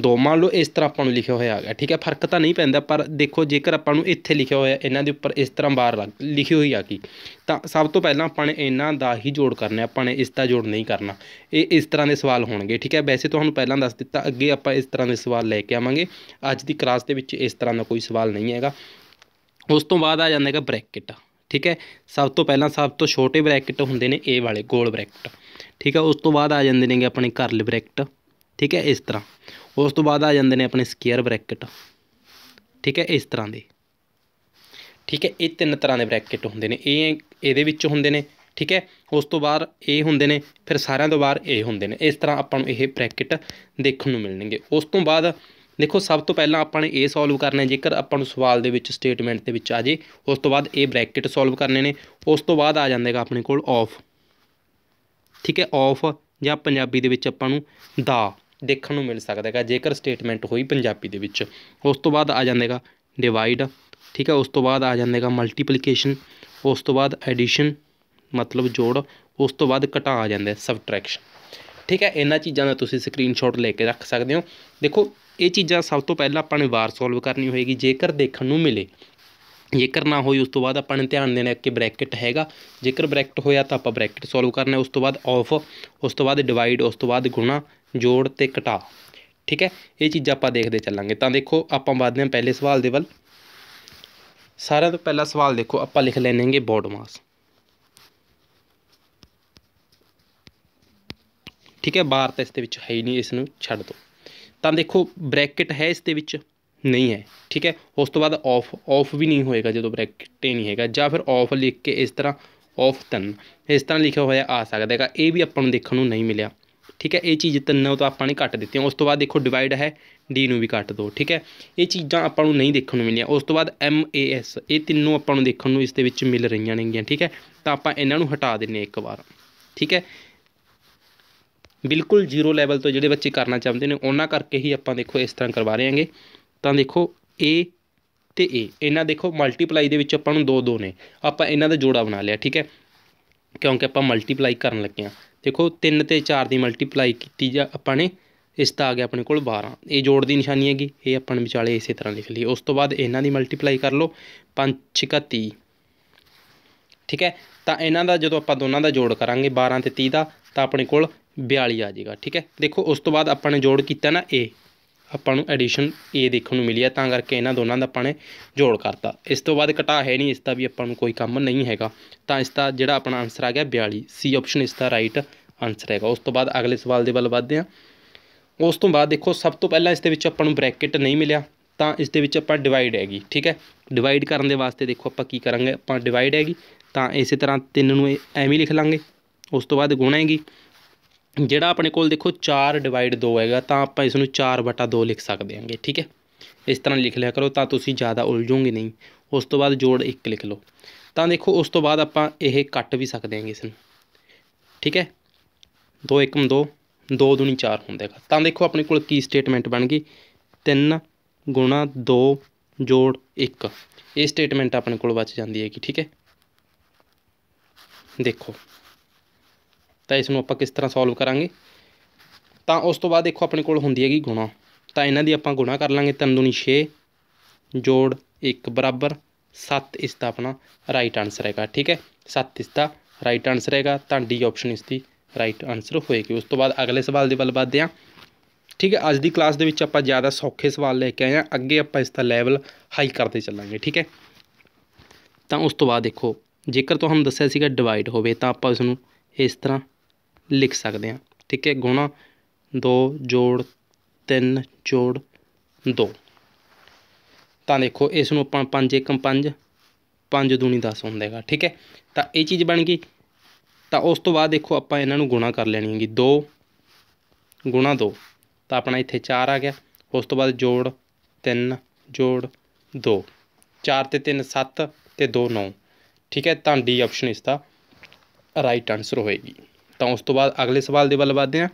ਦੋ ਮੰਨ ਲਓ ਇਸ ਤਰ੍ਹਾਂ ਆਪਾਂ ਨੂੰ ਲਿਖਿਆ ਹੋਇਆ ਹੈਗਾ ਠੀਕ ਹੈ ਫਰਕ ਤਾਂ ਨਹੀਂ ਪੈਂਦਾ ਪਰ ਦੇਖੋ ਜੇਕਰ ਆਪਾਂ ਨੂੰ ਇੱਥੇ ਲਿਖਿਆ ਹੋਇਆ ਇਹਨਾਂ ਦੇ ਉੱਪਰ ਇਸ ਤਰ੍ਹਾਂ ਬਾਰ ਲਿਖੀ ਹੋਈ ਆ ਕੀ ਤਾਂ ਸਭ ਤੋਂ ਪਹਿਲਾਂ ਆਪਾਂ ਨੇ ਇਹਨਾਂ ਦਾ ਹੀ ਜੋੜ ਕਰਨਾ ਆਪਾਂ ਨੇ ਇਸ ਦਾ ਜੋੜ ਨਹੀਂ ਕਰਨਾ ਇਹ ਇਸ ਤਰ੍ਹਾਂ ਦੇ ਸਵਾਲ ਹੋਣਗੇ ਠੀਕ ਹੈ ਵੈਸੇ ਤੁਹਾਨੂੰ ਪਹਿਲਾਂ ਦੱਸ ਦਿੱਤਾ ਅੱਗੇ ਆਪਾਂ ਇਸ ਤਰ੍ਹਾਂ ਦੇ ਸਵਾਲ ਲੈ ਕੇ ਆਵਾਂਗੇ ਅੱਜ ਦੀ ਕਲਾਸ ਦੇ ਵਿੱਚ ਇਸ ਤਰ੍ਹਾਂ ਦਾ ਕੋਈ ਸਵਾਲ ਨਹੀਂ ਹੈਗਾ ਉਸ ਤੋਂ ਬਾਅਦ ਆ ਜਾਂਦਾ ਹੈਗਾ ਬ੍ਰੈਕਟ ਠੀਕ ਹੈ ਸਭ ਤੋਂ ਪਹਿਲਾਂ ਸਭ ਤੋਂ ਛੋਟੇ ਬ੍ਰੈਕਟ ਹੁੰਦੇ ਨੇ ਇਹ ਵਾਲੇ ਗੋਲ ਬ੍ਰੈਕਟ ਠੀਕ ਹੈ ਉਸ ਤੋਂ ਬਾਅਦ ਆ ਜਾਂਦੇ ਨੇਗੇ ਆਪਣੇ ਕਰਲ ਬ੍ਰੈਕਟ ਠੀਕ ਹੈ ਇਸ ਤਰ੍ਹਾਂ ਉਸ ਤੋਂ ਬਾਅਦ ਆ ਜਾਂਦੇ ਨੇ ਆਪਣੇ ਸਕੁਅਰ ਬ੍ਰੈਕਟ ਠੀਕ ਹੈ ਇਸ ਤਰ੍ਹਾਂ ਦੇ ਠੀਕ ਹੈ ਇਹ ਤਿੰਨ ਤਰ੍ਹਾਂ ਦੇ ਬ੍ਰੈਕਟ ਹੁੰਦੇ ਨੇ ਇਹ ਇਹਦੇ ਵਿੱਚ ਹੁੰਦੇ ਨੇ ਠੀਕ ਹੈ ਉਸ ਤੋਂ ਬਾਅਦ ਇਹ ਹੁੰਦੇ ਨੇ ਫਿਰ ਸਾਰਿਆਂ ਤੋਂ ਬਾਅਦ ਇਹ ਹੁੰਦੇ ਨੇ ਇਸ ਤਰ੍ਹਾਂ ਆਪਾਂ ਨੂੰ ਇਹ ਬ੍ਰੈਕਟ ਦੇਖਣ ਨੂੰ ਮਿਲਣਗੇ ਉਸ ਤੋਂ ਬਾਅਦ ਦੇਖੋ ਸਭ ਤੋਂ ਪਹਿਲਾਂ ਆਪਾਂ ਨੇ ਇਹ ਸੋਲਵ ਕਰਨਾ ਜੇਕਰ ਆਪਾਂ ਨੂੰ ਸਵਾਲ ਦੇ ਵਿੱਚ ਸਟੇਟਮੈਂਟ ਦੇ ਵਿੱਚ ਆ ਜੇ ਉਸ ਤੋਂ ਬਾਅਦ ਇਹ ਬ੍ਰੈਕਟ ਸੋਲਵ ਕਰਨੇ ਨੇ ਉਸ ਤੋਂ ਬਾਅਦ ਆ ਜਾਂਦੇਗਾ ਆਪਣੇ ਕੋਲ ਆਫ ਠੀਕ ਹੈ ਆਫ ਜਾਂ ਪੰਜਾਬੀ ਦੇ ਵਿੱਚ ਆਪਾਂ ਨੂੰ ਦਾ ਦੇਖਣ ਨੂੰ ਮਿਲ ਸਕਦਾ ਹੈਗਾ ਜੇਕਰ ਸਟੇਟਮੈਂਟ ਹੋਈ ਪੰਜਾਬੀ ਦੇ ਵਿੱਚ ਉਸ ਤੋਂ ਬਾਅਦ ਆ ਜਾਂਦੇਗਾ ਡਿਵਾਈਡ ਠੀਕ ਹੈ ਉਸ ਤੋਂ ਬਾਅਦ ਆ ਜਾਂਦੇਗਾ ਮਲਟੀਪਲੀਕੇਸ਼ਨ ਉਸ ਤੋਂ ਬਾਅਦ ਐਡੀਸ਼ਨ ਮਤਲਬ ਜੋੜ ਉਸ ਤੋਂ ਬਾਅਦ ਘਟਾ ਆ ਜਾਂਦਾ ਸਬਟ੍ਰੈਕਸ਼ਨ ਠੀਕ ਹੈ ਇਹਨਾਂ ਚੀਜ਼ਾਂ ਦਾ ਤੁਸੀਂ ਸਕਰੀਨਸ਼ਾਟ ਲੈ ਕੇ ਰੱਖ ਸਕਦੇ ਹੋ ਦੇਖੋ ਇਹ ਚੀਜ਼ਾਂ ਸਭ ਤੋਂ ਪਹਿਲਾਂ ਆਪਾਂ ਨੇ ਵਾਰ ਸੋਲਵ ਕਰਨੀ ਹੋਏਗੀ ਜੇਕਰ ਦੇਖਣ ਨੂੰ ਮਿਲੇ ਜੇਕਰ ਨਾ ਹੋਈ ਉਸ ਤੋਂ ਬਾਅਦ ਆਪਾਂ ਨੇ ਧਿਆਨ ਦੇਣਾ ਕਿ ਬ੍ਰੈਕਟ ਹੈਗਾ ਜੇਕਰ ਬ੍ਰੈਕਟ ਹੋਇਆ ਤਾਂ ਆਪਾਂ ਬ੍ਰੈਕਟ ਸੋਲਵ ਕਰਨਾ ਉਸ ਤੋਂ ਬਾਅਦ ਆਫ ਉਸ ਤੋਂ ਬਾਅਦ ਡਿਵਾਈਡ ਉਸ ਤੋਂ ਬਾਅਦ ਗੁਣਾ ਜੋੜ ਤੇ ਘਟਾ ਠੀਕ ਹੈ ਇਹ ਚੀਜ਼ਾਂ ਆਪਾਂ ਦੇਖਦੇ ਚੱਲਾਂਗੇ ਤਾਂ ਦੇਖੋ ਆਪਾਂ ਵਧਦੇ ਹਾਂ ਪਹਿਲੇ ਸਵਾਲ ਦੇ ਵੱਲ ਸਾਰਿਆਂ ਤੋਂ ਪਹਿਲਾ ਸਵਾਲ ਦੇਖੋ ਆਪਾਂ ਲਿਖ ਲੈਣਗੇ ਬੋਡ ਮਾਸ ਠੀਕ ਹੈ ਬਾਰ ਤਾਂ ਇਸ ਦੇ ਵਿੱਚ ਹੈ ਹੀ ਨਹੀਂ ਇਸ ਨੂੰ ਛੱਡ ਦਿਓ ਤਾਂ ਦੇਖੋ ਬ੍ਰੈਕਟ ਹੈ ਇਸ ਦੇ ਵਿੱਚ ਨਹੀਂ ਹੈ ਠੀਕ ਹੈ ਉਸ ਤੋਂ ਬਾਅਦ ਆਫ ਆਫ ਵੀ ਨਹੀਂ ਹੋਏਗਾ ਜਦੋਂ ਬ੍ਰੈਕਟ ਹੀ ਨਹੀਂ ਹੈਗਾ ਜਾਂ ਫਿਰ ਆਫ ਲਿਖ ਕੇ ਇਸ ਤਰ੍ਹਾਂ ਆਫ ਤਨ ਇਸ ਤਰ੍ਹਾਂ ਲਿਖਿਆ ਹੋਇਆ ਆ ਸਕਦਾ ਹੈਗਾ ਇਹ ਵੀ ਆਪਾਂ ਨੂੰ ਦੇਖਣ ਨੂੰ ਨਹੀਂ ਮਿਲਿਆ ਠੀਕ ਹੈ ਇਹ ਚੀਜ਼ ਤਿੰਨ ਤੋਂ ਆਪਾਂ ਨੇ ਕੱਟ ਦਿੱਤੀਆਂ ਉਸ ਤੋਂ ਬਾਅਦ ਦੇਖੋ ਡਿਵਾਈਡ ਹੈ ਡੀ ਨੂੰ ਵੀ ਕੱਟ ਦਿਓ ਠੀਕ ਹੈ ਇਹ ਚੀਜ਼ਾਂ ਆਪਾਂ ਨੂੰ ਨਹੀਂ ਦੇਖਣ ਨੂੰ ਮਿਲੀਆਂ ਉਸ ਤੋਂ ਬਾਅਦ ਐਮ ਏ ਐਸ ਇਹ ਤਿੰਨੋਂ ਆਪਾਂ ਨੂੰ ਦੇਖਣ ਨੂੰ ਇਸ ਦੇ ਵਿੱਚ ਮਿਲ ਰਹੀਆਂ ਨੇਗੀਆਂ ਠੀਕ ਹੈ ਤਾਂ ਆਪਾਂ ਇਹਨਾਂ ਨੂੰ ਹਟਾ ਦਿੰਨੇ ਇੱਕ ਵਾਰ ਠੀਕ ਹੈ ਬਿਲਕੁਲ ਜ਼ੀਰੋ ਲੈਵਲ ਤੋਂ ਜਿਹੜੇ ਬੱਚੇ ਕਰਨਾ ਚਾਹੁੰਦੇ ਨੇ ਉਹਨਾਂ ਕਰਕੇ ਹੀ ਆਪਾਂ ਦੇਖੋ ਇਸ ਤਰ੍ਹਾਂ ਕਰਵਾ ਰਹੇ ਹਾਂਗੇ ਤਾਂ ਦੇਖੋ ਏ ਤੇ ਏ ਇਹਨਾਂ ਦੇਖੋ ਮਲਟੀਪਲਾਈ ਦੇ ਵਿੱਚ ਆਪਾਂ ਨੂੰ ਦੋ ਦੋ ਨੇ ਆਪਾਂ ਇਹਨਾਂ ਦਾ ਜੋੜਾ ਬਣਾ ਲਿਆ ਠੀਕ ਹੈ ਕਿਉਂਕਿ ਆਪਾਂ ਮਲਟੀਪਲਾਈ ਕਰਨ ਲੱਗੇ ਹਾਂ ਦੇਖੋ 3 ਤੇ 4 ਦੀ ਮਲਟੀਪਲਾਈ ਕੀਤੀ ਜਾ ਆਪਾਂ ਨੇ ਇਸ ਤਾਂ ਆ ਗਿਆ ਆਪਣੇ ਕੋਲ 12 ਇਹ ਜੋੜ ਦੀ ਨਿਸ਼ਾਨੀ ਹੈਗੀ ਇਹ ਆਪਾਂ ਨੇ ਵਿਚਾਲੇ ਇਸੇ ਤਰ੍ਹਾਂ ਲਿਖ ਲਈ ਉਸ ਤੋਂ ਬਾਅਦ ਇਹਨਾਂ ਦੀ ਮਲਟੀਪਲਾਈ ਕਰ ਲਓ 5 6 30 ਠੀਕ ਹੈ ਤਾਂ ਇਹਨਾਂ ਦਾ ਜਦੋਂ ਆਪਾਂ ਦੋਨਾਂ ਦਾ ਜੋੜ ਕਰਾਂਗੇ 12 ਤੇ 30 ਦਾ ਤਾਂ ਆਪਣੇ ਕੋਲ 42 ਆ ਜਾਏਗਾ ਠੀਕ ਹੈ ਦੇਖੋ ਉਸ ਤੋਂ ਬਾਅਦ ਆਪਾਂ ਨੇ ਜੋੜ ਕੀਤਾ ਨਾ ਇਹ ਆਪਾਂ ਨੂੰ ਐਡੀਸ਼ਨ ਏ ਦੇਖਣ ਨੂੰ ਮਿਲੀ ਤਾਂ ਕਰਕੇ ਇਹਨਾਂ ਦੋਨਾਂ ਦਾ ਆਪਾਂ ਨੇ ਜੋੜ ਕਰਤਾ ਇਸ ਤੋਂ ਬਾਅਦ ਘਟਾ ਹੈ ਨਹੀਂ ਇਸ ਦਾ ਵੀ ਆਪਾਂ ਨੂੰ ਕੋਈ ਕੰਮ ਨਹੀਂ ਹੈਗਾ ਤਾਂ ਇਸ ਦਾ ਜਿਹੜਾ ਆਪਣਾ ਆਨਸਰ ਆ ਗਿਆ 42 ਸੀ ਆਪਸ਼ਨ ਇਸ ਦਾ ਰਾਈਟ ਆਨਸਰ ਹੈਗਾ ਉਸ ਤੋਂ ਬਾਅਦ ਅਗਲੇ ਸਵਾਲ ਦੇ ਵੱਲ ਵਧਦੇ ਹਾਂ ਉਸ ਤੋਂ ਬਾਅਦ ਦੇਖੋ ਸਭ ਤੋਂ ਪਹਿਲਾਂ ਇਸ ਦੇ ਵਿੱਚ ਆਪਾਂ ਨੂੰ ਬ੍ਰੈਕਟ ਨਹੀਂ ਮਿਲਿਆ ਤਾਂ ਇਸ ਦੇ ਵਿੱਚ ਆਪਾਂ ਡਿਵਾਈਡ ਹੈਗੀ ਠੀਕ ਹੈ ਡਿਵਾਈਡ ਕਰਨ ਦੇ ਵਾਸਤੇ ਦੇਖੋ ਆਪਾਂ ਕੀ ਕਰਾਂਗੇ ਆਪਾਂ ਡਿਵਾਈਡ ਹੈਗੀ ਤਾਂ ਇਸੇ ਤਰ੍ਹਾਂ 3 ਨੂੰ ਐਵੇਂ ਲਿਖ ਲਾਂਗੇ ਉਸ ਤੋਂ ਬਾਅਦ ਗੁਣ ਹੈਗੀ ਜਿਹੜਾ ਆਪਣੇ ਕੋਲ ਦੇਖੋ 4 ਡਿਵਾਈਡ 2 ਹੈਗਾ ਤਾਂ ਆਪਾਂ ਇਸ ਨੂੰ 4 ਬਟਾ 2 ਲਿਖ ਸਕਦੇ ਹਾਂਗੇ ਠੀਕ ਹੈ ਇਸ ਤਰ੍ਹਾਂ ਲਿਖ ਲਿਆ ਕਰੋ ਤਾਂ ਤੁਸੀਂ ਜ਼ਿਆਦਾ ਉਲਝੋਗੇ ਨਹੀਂ ਉਸ ਤੋਂ ਬਾਅਦ ਜੋੜ 1 ਲਿਖ ਲਓ ਤਾਂ ਦੇਖੋ ਉਸ ਤੋਂ ਬਾਅਦ ਆਪਾਂ ਇਹ ਕੱਟ ਵੀ ਸਕਦੇ ਹਾਂਗੇ ਇਸ ਨੂੰ ਠੀਕ ਹੈ 2 1 2 2 2 4 ਹੁੰਦਾ ਹੈਗਾ ਤਾਂ ਦੇਖੋ ਆਪਣੇ ਕੋਲ ਕੀ ਸਟੇਟਮੈਂਟ ਬਣ ਗਈ 3 ਗੁਣਾ 2 ਜੋੜ 1 ਇਹ ਸਟੇਟਮੈਂਟ ਆਪਣੇ ਕੋਲ ਬਚ ਜਾਂਦੀ ਹੈ ਕਿ ਠੀਕ ਹੈ ਦੇਖੋ ਤਾਂ ਇਸ ਨੂੰ ਆਪਾਂ ਕਿਸ ਤਰ੍ਹਾਂ ਸੋਲਵ ਕਰਾਂਗੇ ਤਾਂ ਉਸ ਤੋਂ ਬਾਅਦ ਦੇਖੋ ਆਪਣੇ ਕੋਲ ਹੁੰਦੀ ਹੈਗੀ ਗੁਣਾ ਤਾਂ ਇਹਨਾਂ ਦੀ ਆਪਾਂ ਗੁਣਾ ਕਰ ਲਾਂਗੇ 3 ਦੂਣੀ 6 ਜੋੜ 1 ਬਰਾਬਰ 7 ਇਸ ਦਾ ਆਪਣਾ ਰਾਈਟ ਆਨਸਰ ਹੈਗਾ ਠੀਕ ਹੈ 7 ਇਸ ਦਾ ਰਾਈਟ ਆਨਸਰ ਹੈਗਾ ਤਾਂ ਡੀ ਆਪਸ਼ਨ ਇਸ ਦੀ ਰਾਈਟ ਆਨਸਰ ਹੋਏਗੀ ਉਸ ਤੋਂ ਬਾਅਦ ਅਗਲੇ ਸਵਾਲ ਦੇ ਵੱਲ ਵਧਦੇ ਹਾਂ ਠੀਕ ਹੈ ਅੱਜ ਦੀ ਕਲਾਸ ਦੇ ਵਿੱਚ ਆਪਾਂ ਜ਼ਿਆਦਾ ਸੌਖੇ ਸਵਾਲ ਲੈ ਕੇ ਆਏ ਹਾਂ ਅੱਗੇ ਆਪਾਂ ਇਸ ਦਾ ਲੈਵਲ ਹਾਈ ਕਰਦੇ ਚੱਲਾਂਗੇ ਠੀਕ ਹੈ ਤਾਂ ਉਸ ਤੋਂ ਬਾਅਦ ਦੇਖੋ ਜੇਕਰ ਤੁਹਾਨੂੰ ਦੱਸਿਆ ਸੀਗਾ ਡਿਵਾਈਡ ਹੋਵੇ ਤਾਂ ਆਪਾਂ ਇਸ ਨੂੰ ਇਸ ਤਰ੍ਹਾਂ ਲਿਖ ਸਕਦੇ ਹਾਂ ਠੀਕ ਹੈ ਗੁਣਾ 2 ਜੋੜ 3 ਜੋੜ 2 ਤਾਂ ਦੇਖੋ ਇਸ ਨੂੰ ਆਪਾਂ 5 1 5 5 ਦੂਣੀ 10 ਹੁੰਦਾ ਹੈਗਾ ਠੀਕ ਹੈ ਤਾਂ ਇਹ ਚੀਜ਼ ਬਣ ਗਈ ਤਾਂ ਉਸ ਤੋਂ ਬਾਅਦ ਦੇਖੋ ਆਪਾਂ ਇਹਨਾਂ ਨੂੰ ਗੁਣਾ ਕਰ ਲੈਣੀ ਹੈਗੀ 2 ਗੁਣਾ 2 ਤਾਂ ਆਪਣਾ ਇੱਥੇ 4 ਆ ਗਿਆ ਉਸ ਤੋਂ ਬਾਅਦ ਜੋੜ 3 ਜੋੜ 2 4 ਤੇ 3 7 ਤੇ 2 9 ਠੀਕ ਹੈ ਤਾਂ ਡੀ ਆਪਸ਼ਨ ਇਸ ਦਾ ਰਾਈਟ ਆਨਸਰ ਹੋਏਗੀ ਤਾਂ ਉਸ ਤੋਂ ਬਾਅਦ ਅਗਲੇ ਸਵਾਲ ਦੇ ਵੱਲ ਵਧਦੇ ਆ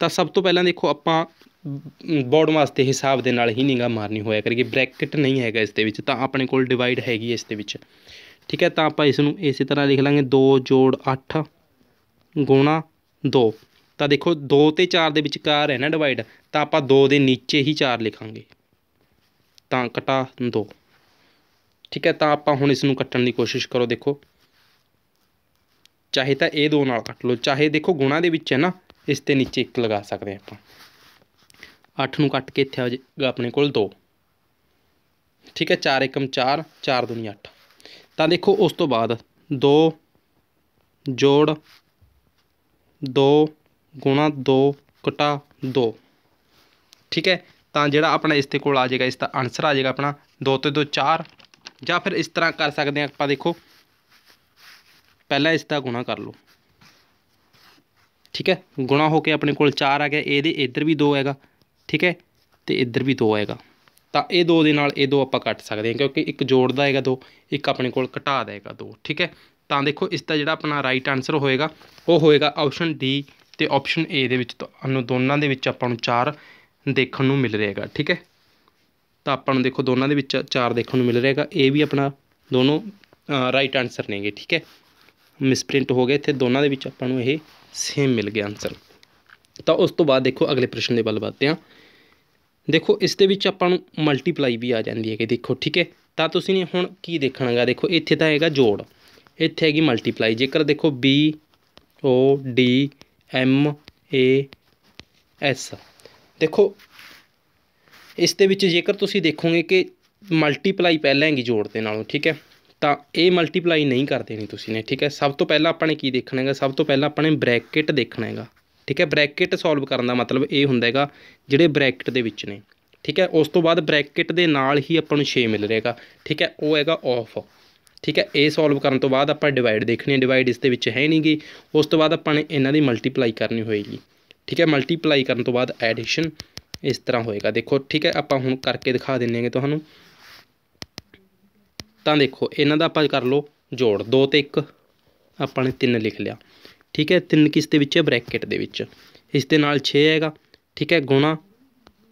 ਤਾਂ ਸਭ ਤੋਂ ਪਹਿਲਾਂ ਦੇਖੋ ਆਪਾਂ ਬੋਰਡ ਵਾਸਤੇ ਹਿਸਾਬ ਦੇ ਨਾਲ ਹੀ ਨਿਗਾ ਮਾਰਨੀ ਹੋਇਆ ਕਰੀਏ ਬ੍ਰੈਕਟ ਨਹੀਂ ਹੈਗਾ ਇਸ ਦੇ ਵਿੱਚ ਤਾਂ ਆਪਣੇ ਕੋਲ ਡਿਵਾਈਡ ਹੈਗੀ ਇਸ ਦੇ ਵਿੱਚ ਠੀਕ ਹੈ ਤਾਂ ਆਪਾਂ ਇਸ ਨੂੰ ਇਸੇ ਤਰ੍ਹਾਂ ਲਿਖ ਲਾਂਗੇ 2 ਜੋੜ 8 ਗੁਣਾ 2 ਤਾਂ ਦੇਖੋ 2 ਤੇ 4 ਦੇ ਵਿਚਕਾਰ ਹੈ ਨਾ ਡਿਵਾਈਡ ਤਾਂ ਆਪਾਂ 2 ਦੇ ਨੀਚੇ ਹੀ 4 ਲਿਖਾਂਗੇ ਤਾਂ ਕਟਾ 2 ਠੀਕ ਹੈ ਤਾਂ ਆਪਾਂ ਹੁਣ ਇਸ ਨੂੰ ਕੱਟਣ ਦੀ ਕੋਸ਼ਿਸ਼ ਕਰੋ ਦੇਖੋ ਚਾਹੇ ਤਾਂ ਇਹ ਦੋ ਨਾਲ ਕੱਟ ਲਓ ਚਾਹੇ ਦੇਖੋ ਗੁਣਾ ਦੇ ਵਿੱਚ ਹੈ ਨਾ ਇਸ ਤੇ ਨੀਚੇ 1 ਲਗਾ ਸਕਦੇ ਆਪਾਂ 8 ਨੂੰ ਕੱਟ ਕੇ ਇੱਥੇ ਆ ਜਾਏਗਾ ਆਪਣੇ ਕੋਲ 2 ਠੀਕ ਹੈ 4 1 4 4 2 8 ਤਾਂ ਦੇਖੋ ਉਸ ਤੋਂ ਬਾਅਦ 2 ਜੋੜ 2 ਗੁਣਾ 2 ਕਟਾ 2 ਠੀਕ ਹੈ ਤਾਂ ਜਿਹੜਾ ਆਪਣਾ ਇਸ ਤੇ ਕੋਲ ਆ ਜਾਏਗਾ ਇਸ ਦਾ ਆਨਸਰ ਆ ਜਾਏਗਾ ਆਪਣਾ 2 ਤੇ 2 4 ਜਾਂ ਫਿਰ ਇਸ ਤਰ੍ਹਾਂ ਕਰ ਸਕਦੇ ਆਪਾਂ ਦੇਖੋ ਪਹਿਲਾਂ ਇਸ ਦਾ ਗੁਣਾ ਕਰ ਲਓ ਠੀਕ ਹੈ ਗੁਣਾ ਹੋ ਕੇ ਆਪਣੇ ਕੋਲ 4 ਆ ਗਿਆ ਇਹਦੇ ਇੱਧਰ ਵੀ 2 ਹੈਗਾ ਠੀਕ ਹੈ ਤੇ ਇੱਧਰ ਵੀ 2 ਆਏਗਾ ਤਾਂ ਇਹ 2 ਦੇ ਨਾਲ ਇਹ 2 ਆਪਾਂ ਕੱਟ ਸਕਦੇ ਹਾਂ ਕਿਉਂਕਿ ਇੱਕ ਜੋੜਦਾ ਹੈਗਾ 2 ਇੱਕ ਆਪਣੇ ਕੋਲ ਘਟਾ ਦੇਗਾ 2 ਠੀਕ ਹੈ ਤਾਂ ਦੇਖੋ ਇਸ ਦਾ ਜਿਹੜਾ ਆਪਣਾ ਰਾਈਟ ਆਨਸਰ ਹੋਏਗਾ ਉਹ ਹੋਏਗਾ ਆਪਸ਼ਨ ਡੀ ਤੇ ਆਪਸ਼ਨ ਏ ਦੇ ਵਿੱਚ ਤੁਹਾਨੂੰ ਦੋਨਾਂ ਦੇ ਵਿੱਚ ਆਪਾਂ ਨੂੰ 4 ਦੇਖਣ ਨੂੰ ਮਿਲ ਰਿਹਾਗਾ ਠੀਕ ਹੈ ਤਾਂ ਆਪਾਂ ਨੂੰ ਦੇਖੋ ਦੋਨਾਂ ਦੇ ਵਿੱਚ 4 ਦੇਖਣ ਨੂੰ ਮਿਲ ਰਿਹਾਗਾ ਇਹ ਵੀ ਆਪਣਾ ਦੋਨੋਂ ਰਾਈਟ ਆਨਸਰ ਨੇਗੇ ਠੀਕ ਹੈ ਮਿਸਪ੍ਰਿੰਟ ਹੋ ਗਿਆ ਇੱਥੇ ਦੋਨਾਂ ਦੇ ਵਿੱਚ ਆਪਾਂ ਨੂੰ ਇਹ ਸੇਮ ਮਿਲ ਗਿਆ ਆਨਸਰ ਤਾਂ ਉਸ ਤੋਂ ਬਾਅਦ ਦੇਖੋ ਅਗਲੇ ਪ੍ਰਸ਼ਨ ਦੇ ਵੱਲ ਵਧਦੇ ਹਾਂ ਦੇਖੋ ਇਸ ਦੇ ਵਿੱਚ ਆਪਾਂ ਨੂੰ ਮਲਟੀਪਲਾਈ ਵੀ ਆ ਜਾਂਦੀ ਹੈ ਕਿ ਦੇਖੋ ਠੀਕ ਹੈ ਤਾਂ ਤੁਸੀਂ ਨੇ ਹੁਣ ਕੀ ਦੇਖਣਾਗਾ ਦੇਖੋ ਇੱਥੇ ਤਾਂ ਹੈਗਾ ਜੋੜ ਇੱਥੇ ਹੈਗੀ ਮਲਟੀਪਲਾਈ ਜੇਕਰ ਦੇਖੋ B O D M A S ਦੇਖੋ ਇਸ ਦੇ ਵਿੱਚ ਜੇਕਰ ਤੁਸੀਂ ਦੇਖੋਗੇ ਕਿ ਮਲਟੀਪਲਾਈ ਪਹਿਲਾਂ ਹੈਗੀ ਜੋੜ ਦੇ ਨਾਲੋਂ ਠੀਕ ਹੈ ਤਾਂ ਇਹ ਮਲਟੀਪਲਾਈ ਨਹੀਂ ਕਰਦੇ ਨਹੀਂ ਤੁਸੀਂ ਨੇ ਠੀਕ ਹੈ ਸਭ ਤੋਂ ਪਹਿਲਾਂ ਆਪਾਂ ਨੇ ਕੀ ਦੇਖਣਾ ਹੈਗਾ ਸਭ ਤੋਂ ਪਹਿਲਾਂ ਆਪਾਂ ਨੇ ਬ੍ਰੈਕਟ ਦੇਖਣਾ ਹੈਗਾ ਠੀਕ ਹੈ ਬ੍ਰੈਕਟ ਸੋਲਵ ਕਰਨ ਦਾ ਮਤਲਬ ਇਹ ਹੁੰਦਾ ਹੈਗਾ ਜਿਹੜੇ ਬ੍ਰੈਕਟ ਦੇ ਵਿੱਚ ਨੇ ਠੀਕ ਹੈ ਉਸ ਤੋਂ ਬਾਅਦ ਬ੍ਰੈਕਟ ਦੇ ਨਾਲ ਹੀ ਆਪਾਂ ਨੂੰ 6 ਮਿਲ ਰਿਹਾਗਾ ਠੀਕ ਹੈ ਉਹ ਹੈਗਾ ਆਫ ਠੀਕ ਹੈ ਇਹ ਸੋਲਵ ਕਰਨ ਤੋਂ ਬਾਅਦ ਆਪਾਂ ਡਿਵਾਈਡ ਦੇਖਣੀ ਹੈ ਡਿਵਾਈਡ ਇਸ ਦੇ ਵਿੱਚ ਹੈ ਨਹੀਂਗੀ ਉਸ ਤੋਂ ਬਾਅਦ ਆਪਾਂ ਨੇ ਇਹਨਾਂ ਦੀ ਮਲਟੀਪਲਾਈ ਕਰਨੀ ਹੋਏਗੀ ਠੀਕ ਹੈ ਮਲਟੀਪਲਾਈ ਕਰਨ ਤੋਂ ਬਾਅਦ ਐਡੀਸ਼ਨ ਇਸ ਤਰ੍ਹਾਂ ਹੋਏਗਾ ਦੇਖੋ ਠੀਕ ਹੈ ਆਪਾਂ ਹੁਣ ਕਰਕੇ ਦਿਖਾ ਦਿੰਨੇ ਆਂਗੇ ਤੁਹਾਨੂੰ ਤਾਂ ਦੇਖੋ ਇਹਨਾਂ ਦਾ ਆਪਾਂ ਕਰ ਲਓ ਜੋੜ 2 ਤੇ 1 ਆਪਾਂ ਨੇ 3 ਲਿਖ ਲਿਆ ਠੀਕ ਹੈ 3 ਕਿਸ ਦੇ ਵਿੱਚ ਹੈ ਬ੍ਰੈਕਟ ਦੇ ਵਿੱਚ ਇਸ ਦੇ ਨਾਲ 6 ਹੈਗਾ ਠੀਕ ਹੈ ਗੁਣਾ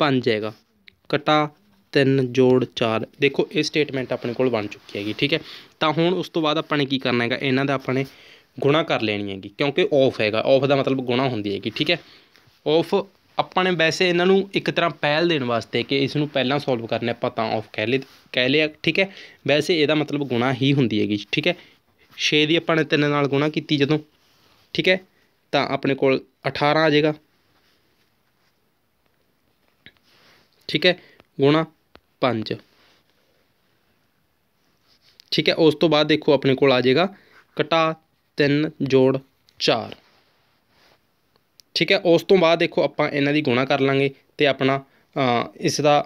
5 ਹੈਗਾ ਕਟਾ 3 ਜੋੜ 4 ਦੇਖੋ ਇਹ ਸਟੇਟਮੈਂਟ ਆਪਣੇ ਕੋਲ ਬਣ ਚੁੱਕੀ ਹੈਗੀ ਠੀਕ ਹੈ ਤਾਂ ਹੁਣ ਉਸ ਤੋਂ ਬਾਅਦ ਆਪਾਂ ਨੇ ਕੀ ਕਰਨਾ ਹੈਗਾ ਇਹਨਾਂ ਦਾ ਆਪਾਂ ਨੇ ਗੁਣਾ ਕਰ ਲੈਣੀ ਹੈਗੀ ਕਿਉਂਕਿ ਆਫ ਹੈਗਾ ਆਫ ਦਾ ਮਤਲਬ ਗੁਣਾ ਹੁੰਦੀ ਹੈਗੀ ਠੀਕ ਹੈ ਆਫ ਆਪਾਂ ਨੇ ਵੈਸੇ ਇਹਨਾਂ ਨੂੰ ਇੱਕ ਤਰ੍ਹਾਂ ਪਹਿਲ ਦੇਣ ਵਾਸਤੇ ਕਿ ਇਸ ਨੂੰ ਪਹਿਲਾਂ ਸੋਲਵ ਕਰਨਾ ਆਪਾਂ ਤਾਂ ਆਫ ਕਹਿ ਲਿਆ ਕਹਿ ਲਿਆ ਠੀਕ ਹੈ ਵੈਸੇ ਇਹਦਾ ਮਤਲਬ ਗੁਣਾ ਹੀ ਹੁੰਦੀ ਹੈਗੀ ਠੀਕ ਹੈ 6 ਦੀ ਆਪਾਂ ਨੇ 3 ਨਾਲ ਗੁਣਾ ਕੀਤੀ ਜਦੋਂ ਠੀਕ ਹੈ ਤਾਂ ਆਪਣੇ ਕੋਲ 18 ਆ ਜਾਏਗਾ ਠੀਕ ਹੈ ਗੁਣਾ 5 ਠੀਕ ਹੈ ਉਸ ਤੋਂ ਬਾਅਦ ਦੇਖੋ ਆਪਣੇ ਕੋਲ ਆ ਜਾਏਗਾ ਘਟਾ 3 ਜੋੜ 4 ਠੀਕ ਹੈ ਉਸ ਤੋਂ ਬਾਅਦ ਦੇਖੋ ਆਪਾਂ ਇਹਨਾਂ ਦੀ ਗੁਣਾ ਕਰ ਲਾਂਗੇ ਤੇ ਆਪਣਾ ਇਸ ਦਾ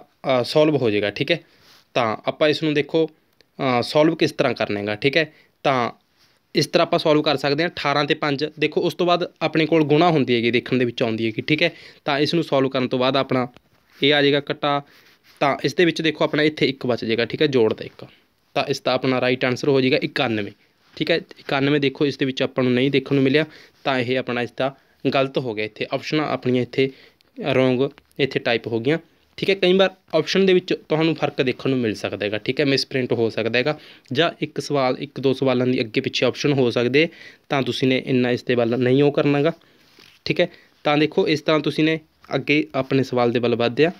ਸੋਲਵ ਹੋ ਜਾਏਗਾ ਠੀਕ ਹੈ ਤਾਂ ਆਪਾਂ ਇਸ ਨੂੰ ਦੇਖੋ ਸੋਲਵ ਕਿਸ ਤਰ੍ਹਾਂ ਕਰਨੇਗਾ ਠੀਕ ਹੈ ਤਾਂ ਇਸ ਤਰ੍ਹਾਂ ਆਪਾਂ ਸੋਲਵ ਕਰ ਸਕਦੇ ਹਾਂ 18 ਤੇ 5 ਦੇਖੋ ਉਸ ਤੋਂ ਬਾਅਦ ਆਪਣੇ ਕੋਲ ਗੁਣਾ ਹੁੰਦੀ ਹੈਗੀ ਦੇਖਣ ਦੇ ਵਿੱਚ ਆਉਂਦੀ ਹੈਗੀ ਠੀਕ ਹੈ ਤਾਂ ਇਸ ਨੂੰ ਸੋਲਵ ਕਰਨ ਤੋਂ ਬਾਅਦ ਆਪਣਾ ਇਹ ਆ ਜਾਏਗਾ ਕਟਾ ਤਾਂ ਇਸ ਦੇ ਵਿੱਚ ਦੇਖੋ ਆਪਣਾ ਇੱਥੇ 1 ਬਚ ਜਾਏਗਾ ਠੀਕ ਹੈ ਜੋੜ ਦਾ 1 ਤਾਂ ਇਸ ਦਾ ਆਪਣਾ ਰਾਈਟ ਆਨਸਰ ਹੋ ਜਾਏਗਾ 91 ਠੀਕ ਹੈ 91 ਦੇਖੋ ਇਸ ਦੇ ਵਿੱਚ ਆਪਾਂ ਨੂੰ ਨਹੀਂ ਦੇਖਣ ਨੂੰ ਮਿਲਿਆ ਤਾਂ ਇਹ ਆਪਣਾ ਇਸ ਦਾ ਗਲਤ ਹੋ ਗਿਆ ਇੱਥੇ ਆਪਸ਼ਨਾਂ ਆਪਣੀਆਂ ਇੱਥੇ ਰੋਂਗ ਇੱਥੇ ਟਾਈਪ ਹੋ ਗਈਆਂ ਠੀਕ ਹੈ ਕਈ ਵਾਰ ਆਪਸ਼ਨ ਦੇ ਵਿੱਚ ਤੁਹਾਨੂੰ ਫਰਕ ਦੇਖਣ ਨੂੰ ਮਿਲ ਸਕਦਾ ਹੈਗਾ ਠੀਕ ਹੈ ਮਿਸ ਪ੍ਰਿੰਟ ਹੋ ਸਕਦਾ ਹੈਗਾ ਜਾਂ ਇੱਕ ਸਵਾਲ ਇੱਕ ਦੋ ਸਵਾਲਾਂ ਦੀ ਅੱਗੇ ਪਿੱਛੇ ਆਪਸ਼ਨ ਹੋ ਸਕਦੇ ਤਾਂ ਤੁਸੀਂ ਨੇ ਇੰਨਾ ਇਸ ਦੇ ਵੱਲ ਨਹੀਂ ਉਹ ਕਰਨਾਗਾ ਠੀਕ ਹੈ ਤਾਂ ਦੇਖੋ ਇਸ ਤਰ੍ਹਾਂ ਤੁਸੀਂ ਨੇ ਅੱਗੇ ਆਪਣੇ ਸਵਾਲ ਦੇ ਵੱਲ ਵਧਿਆ